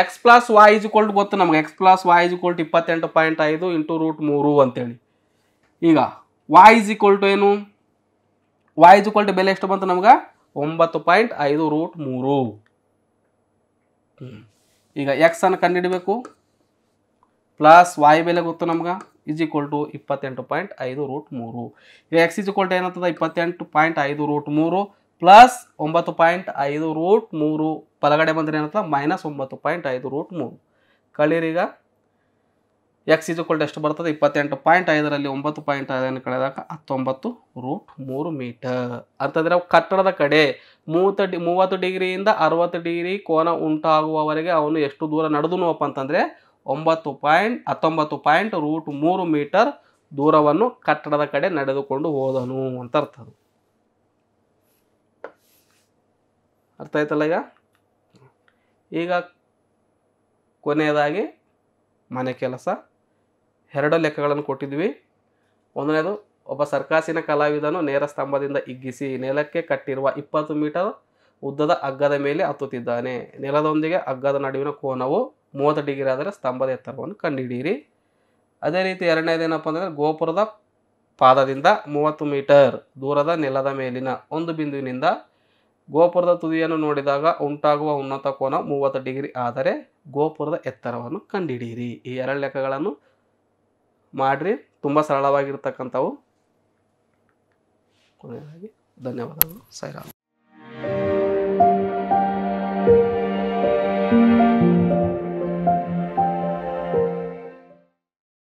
X plus Y is equal ಗೊತ್ತು ನಮ್ಗೆ X plus Y is equal ಇಪ್ಪತ್ತೆಂಟು ಪಾಯಿಂಟ್ ಐದು ಇಂಟು ರೂಟ್ ಮೂರು ಅಂತೇಳಿ ಈಗ ವೈ ಇಸ್ ಈಕ್ವಲ್ ಟು ಏನು ವೈ ಇಸ್ ಇಕ್ವಲ್ ಟು ಬೆಲೆ ಎಷ್ಟು ಬಂತು ನಮ್ಗೆ ಒಂಬತ್ತು ಪಾಯಿಂಟ್ ಐದು ರೂಟ್ ಮೂರು ಈಗ ಎಕ್ಸ್ ಅನ್ನು ಕಂಡುಹಿಡಬೇಕು ಪ್ಲಸ್ ವೈ ಬೆಲೆ ಗೊತ್ತು ನಮ್ಗೆ ಇಸ್ ಈಕ್ವಲ್ ಟು ಇಪ್ಪತ್ತೆಂಟು ಪಾಯಿಂಟ್ ಐದು ರೂಟ್ ಮೂರು ಈಗ ಎಕ್ಸ್ ಇಸ್ ಇಕ್ವಲ್ ಟು ಏನಾಗ್ತದೆ ಇಪ್ಪತ್ತೆಂಟು ಪಾಯಿಂಟ್ ಐದು ರೂಟ್ ಮೂರು ಪ್ಲಸ್ ಒಂಬತ್ತು ಪಾಯಿಂಟ್ ಐದು ರೂಟ್ ಮೂರು ಬಲಗಡೆ ಬಂದರೆ ಏನಂತ ಮೈನಸ್ ಒಂಬತ್ತು ಪಾಯಿಂಟ್ ಐದು ರೂಟ್ ಮೂರು ಕಳೀರೀಗ ಎಕ್ಸ್ ಇಜುಕ್ವಲ್ಟ್ ಎಷ್ಟು ಬರ್ತದೆ ಇಪ್ಪತ್ತೆಂಟು ಪಾಯಿಂಟ್ ಐದರಲ್ಲಿ ಒಂಬತ್ತು ಪಾಯಿಂಟ್ ಐದನ್ನು ಕಳೆದಾಗ ಹತ್ತೊಂಬತ್ತು ರೂಟ್ ಮೂರು ಮೀಟರ್ ಅಂತಂದರೆ ಕಟ್ಟಡದ ಕಡೆ ಮೂವತ್ತು ಡಿ ಮೂವತ್ತು ಡಿಗ್ರಿಯಿಂದ ಅರುವತ್ತು ಡಿಗ್ರಿ ಕೋನ ಉಂಟಾಗುವವರೆಗೆ ಅವನು ಎಷ್ಟು ದೂರ ನಡೆದನೂಪ್ಪ ಅಂತಂದರೆ ಒಂಬತ್ತು ಪಾಯಿಂಟ್ ಹತ್ತೊಂಬತ್ತು ಪಾಯಿಂಟ್ ರೂಟ್ ಮೂರು ಮೀಟರ್ ದೂರವನ್ನು ಕಟ್ಟಡದ ಕಡೆ ನಡೆದುಕೊಂಡು ಹೋದನು ಅಂತ ಅರ್ಥದು ಅರ್ಥ ಆಯ್ತಲ್ಲ ಈಗ ಈಗ ಕೊನೆಯದಾಗಿ ಮನೆ ಕೆಲಸ ಎರಡು ಲೆಕ್ಕಗಳನ್ನು ಕೊಟ್ಟಿದ್ವಿ ಒಂದನೇದು ಒಬ್ಬ ಸರ್ಕಾಸಿನ ಕಲಾವಿದನು ನೇರ ಸ್ತಂಭದಿಂದ ಇಗ್ಗಿಸಿ ನೆಲಕ್ಕೆ ಕಟ್ಟಿರುವ ಇಪ್ಪತ್ತು ಮೀಟರ್ ಉದ್ದದ ಅಗ್ಗದ ಮೇಲೆ ಹತ್ತುತ್ತಿದ್ದಾನೆ ನೆಲದೊಂದಿಗೆ ಅಗ್ಗದ ನಡುವಿನ ಕೋನವು ಮೂವತ್ತು ಡಿಗ್ರಿ ಆದರೆ ಸ್ತಂಭದ ಎತ್ತರವನ್ನು ಕಂಡುಹಿಡಿಯಿರಿ ಅದೇ ರೀತಿ ಎರಡನೇದೇನಪ್ಪ ಅಂದರೆ ಗೋಪುರದ ಪಾದದಿಂದ ಮೂವತ್ತು ಮೀಟರ್ ದೂರದ ನೆಲದ ಮೇಲಿನ ಒಂದು ಬಿಂದುವಿನಿಂದ ಗೋಪುರದ ತುದಿಯನ್ನು ನೋಡಿದಾಗ ಉಂಟಾಗುವ ಉನ್ನತ ಕೋನ ಮೂವತ್ತು ಡಿಗ್ರಿ ಆದರೆ ಗೋಪುರದ ಎತ್ತರವನ್ನು ಕಂಡುಹಿಡಿಯಿರಿ ಈ ಎರಡು ಲೆಕ್ಕಗಳನ್ನು ಮಾಡಿರಿ ತುಂಬ ಸರಳವಾಗಿರ್ತಕ್ಕಂಥವು ಕೊನೆಯದಾಗಿ ಧನ್ಯವಾದಗಳು ಸೈರಾಮ್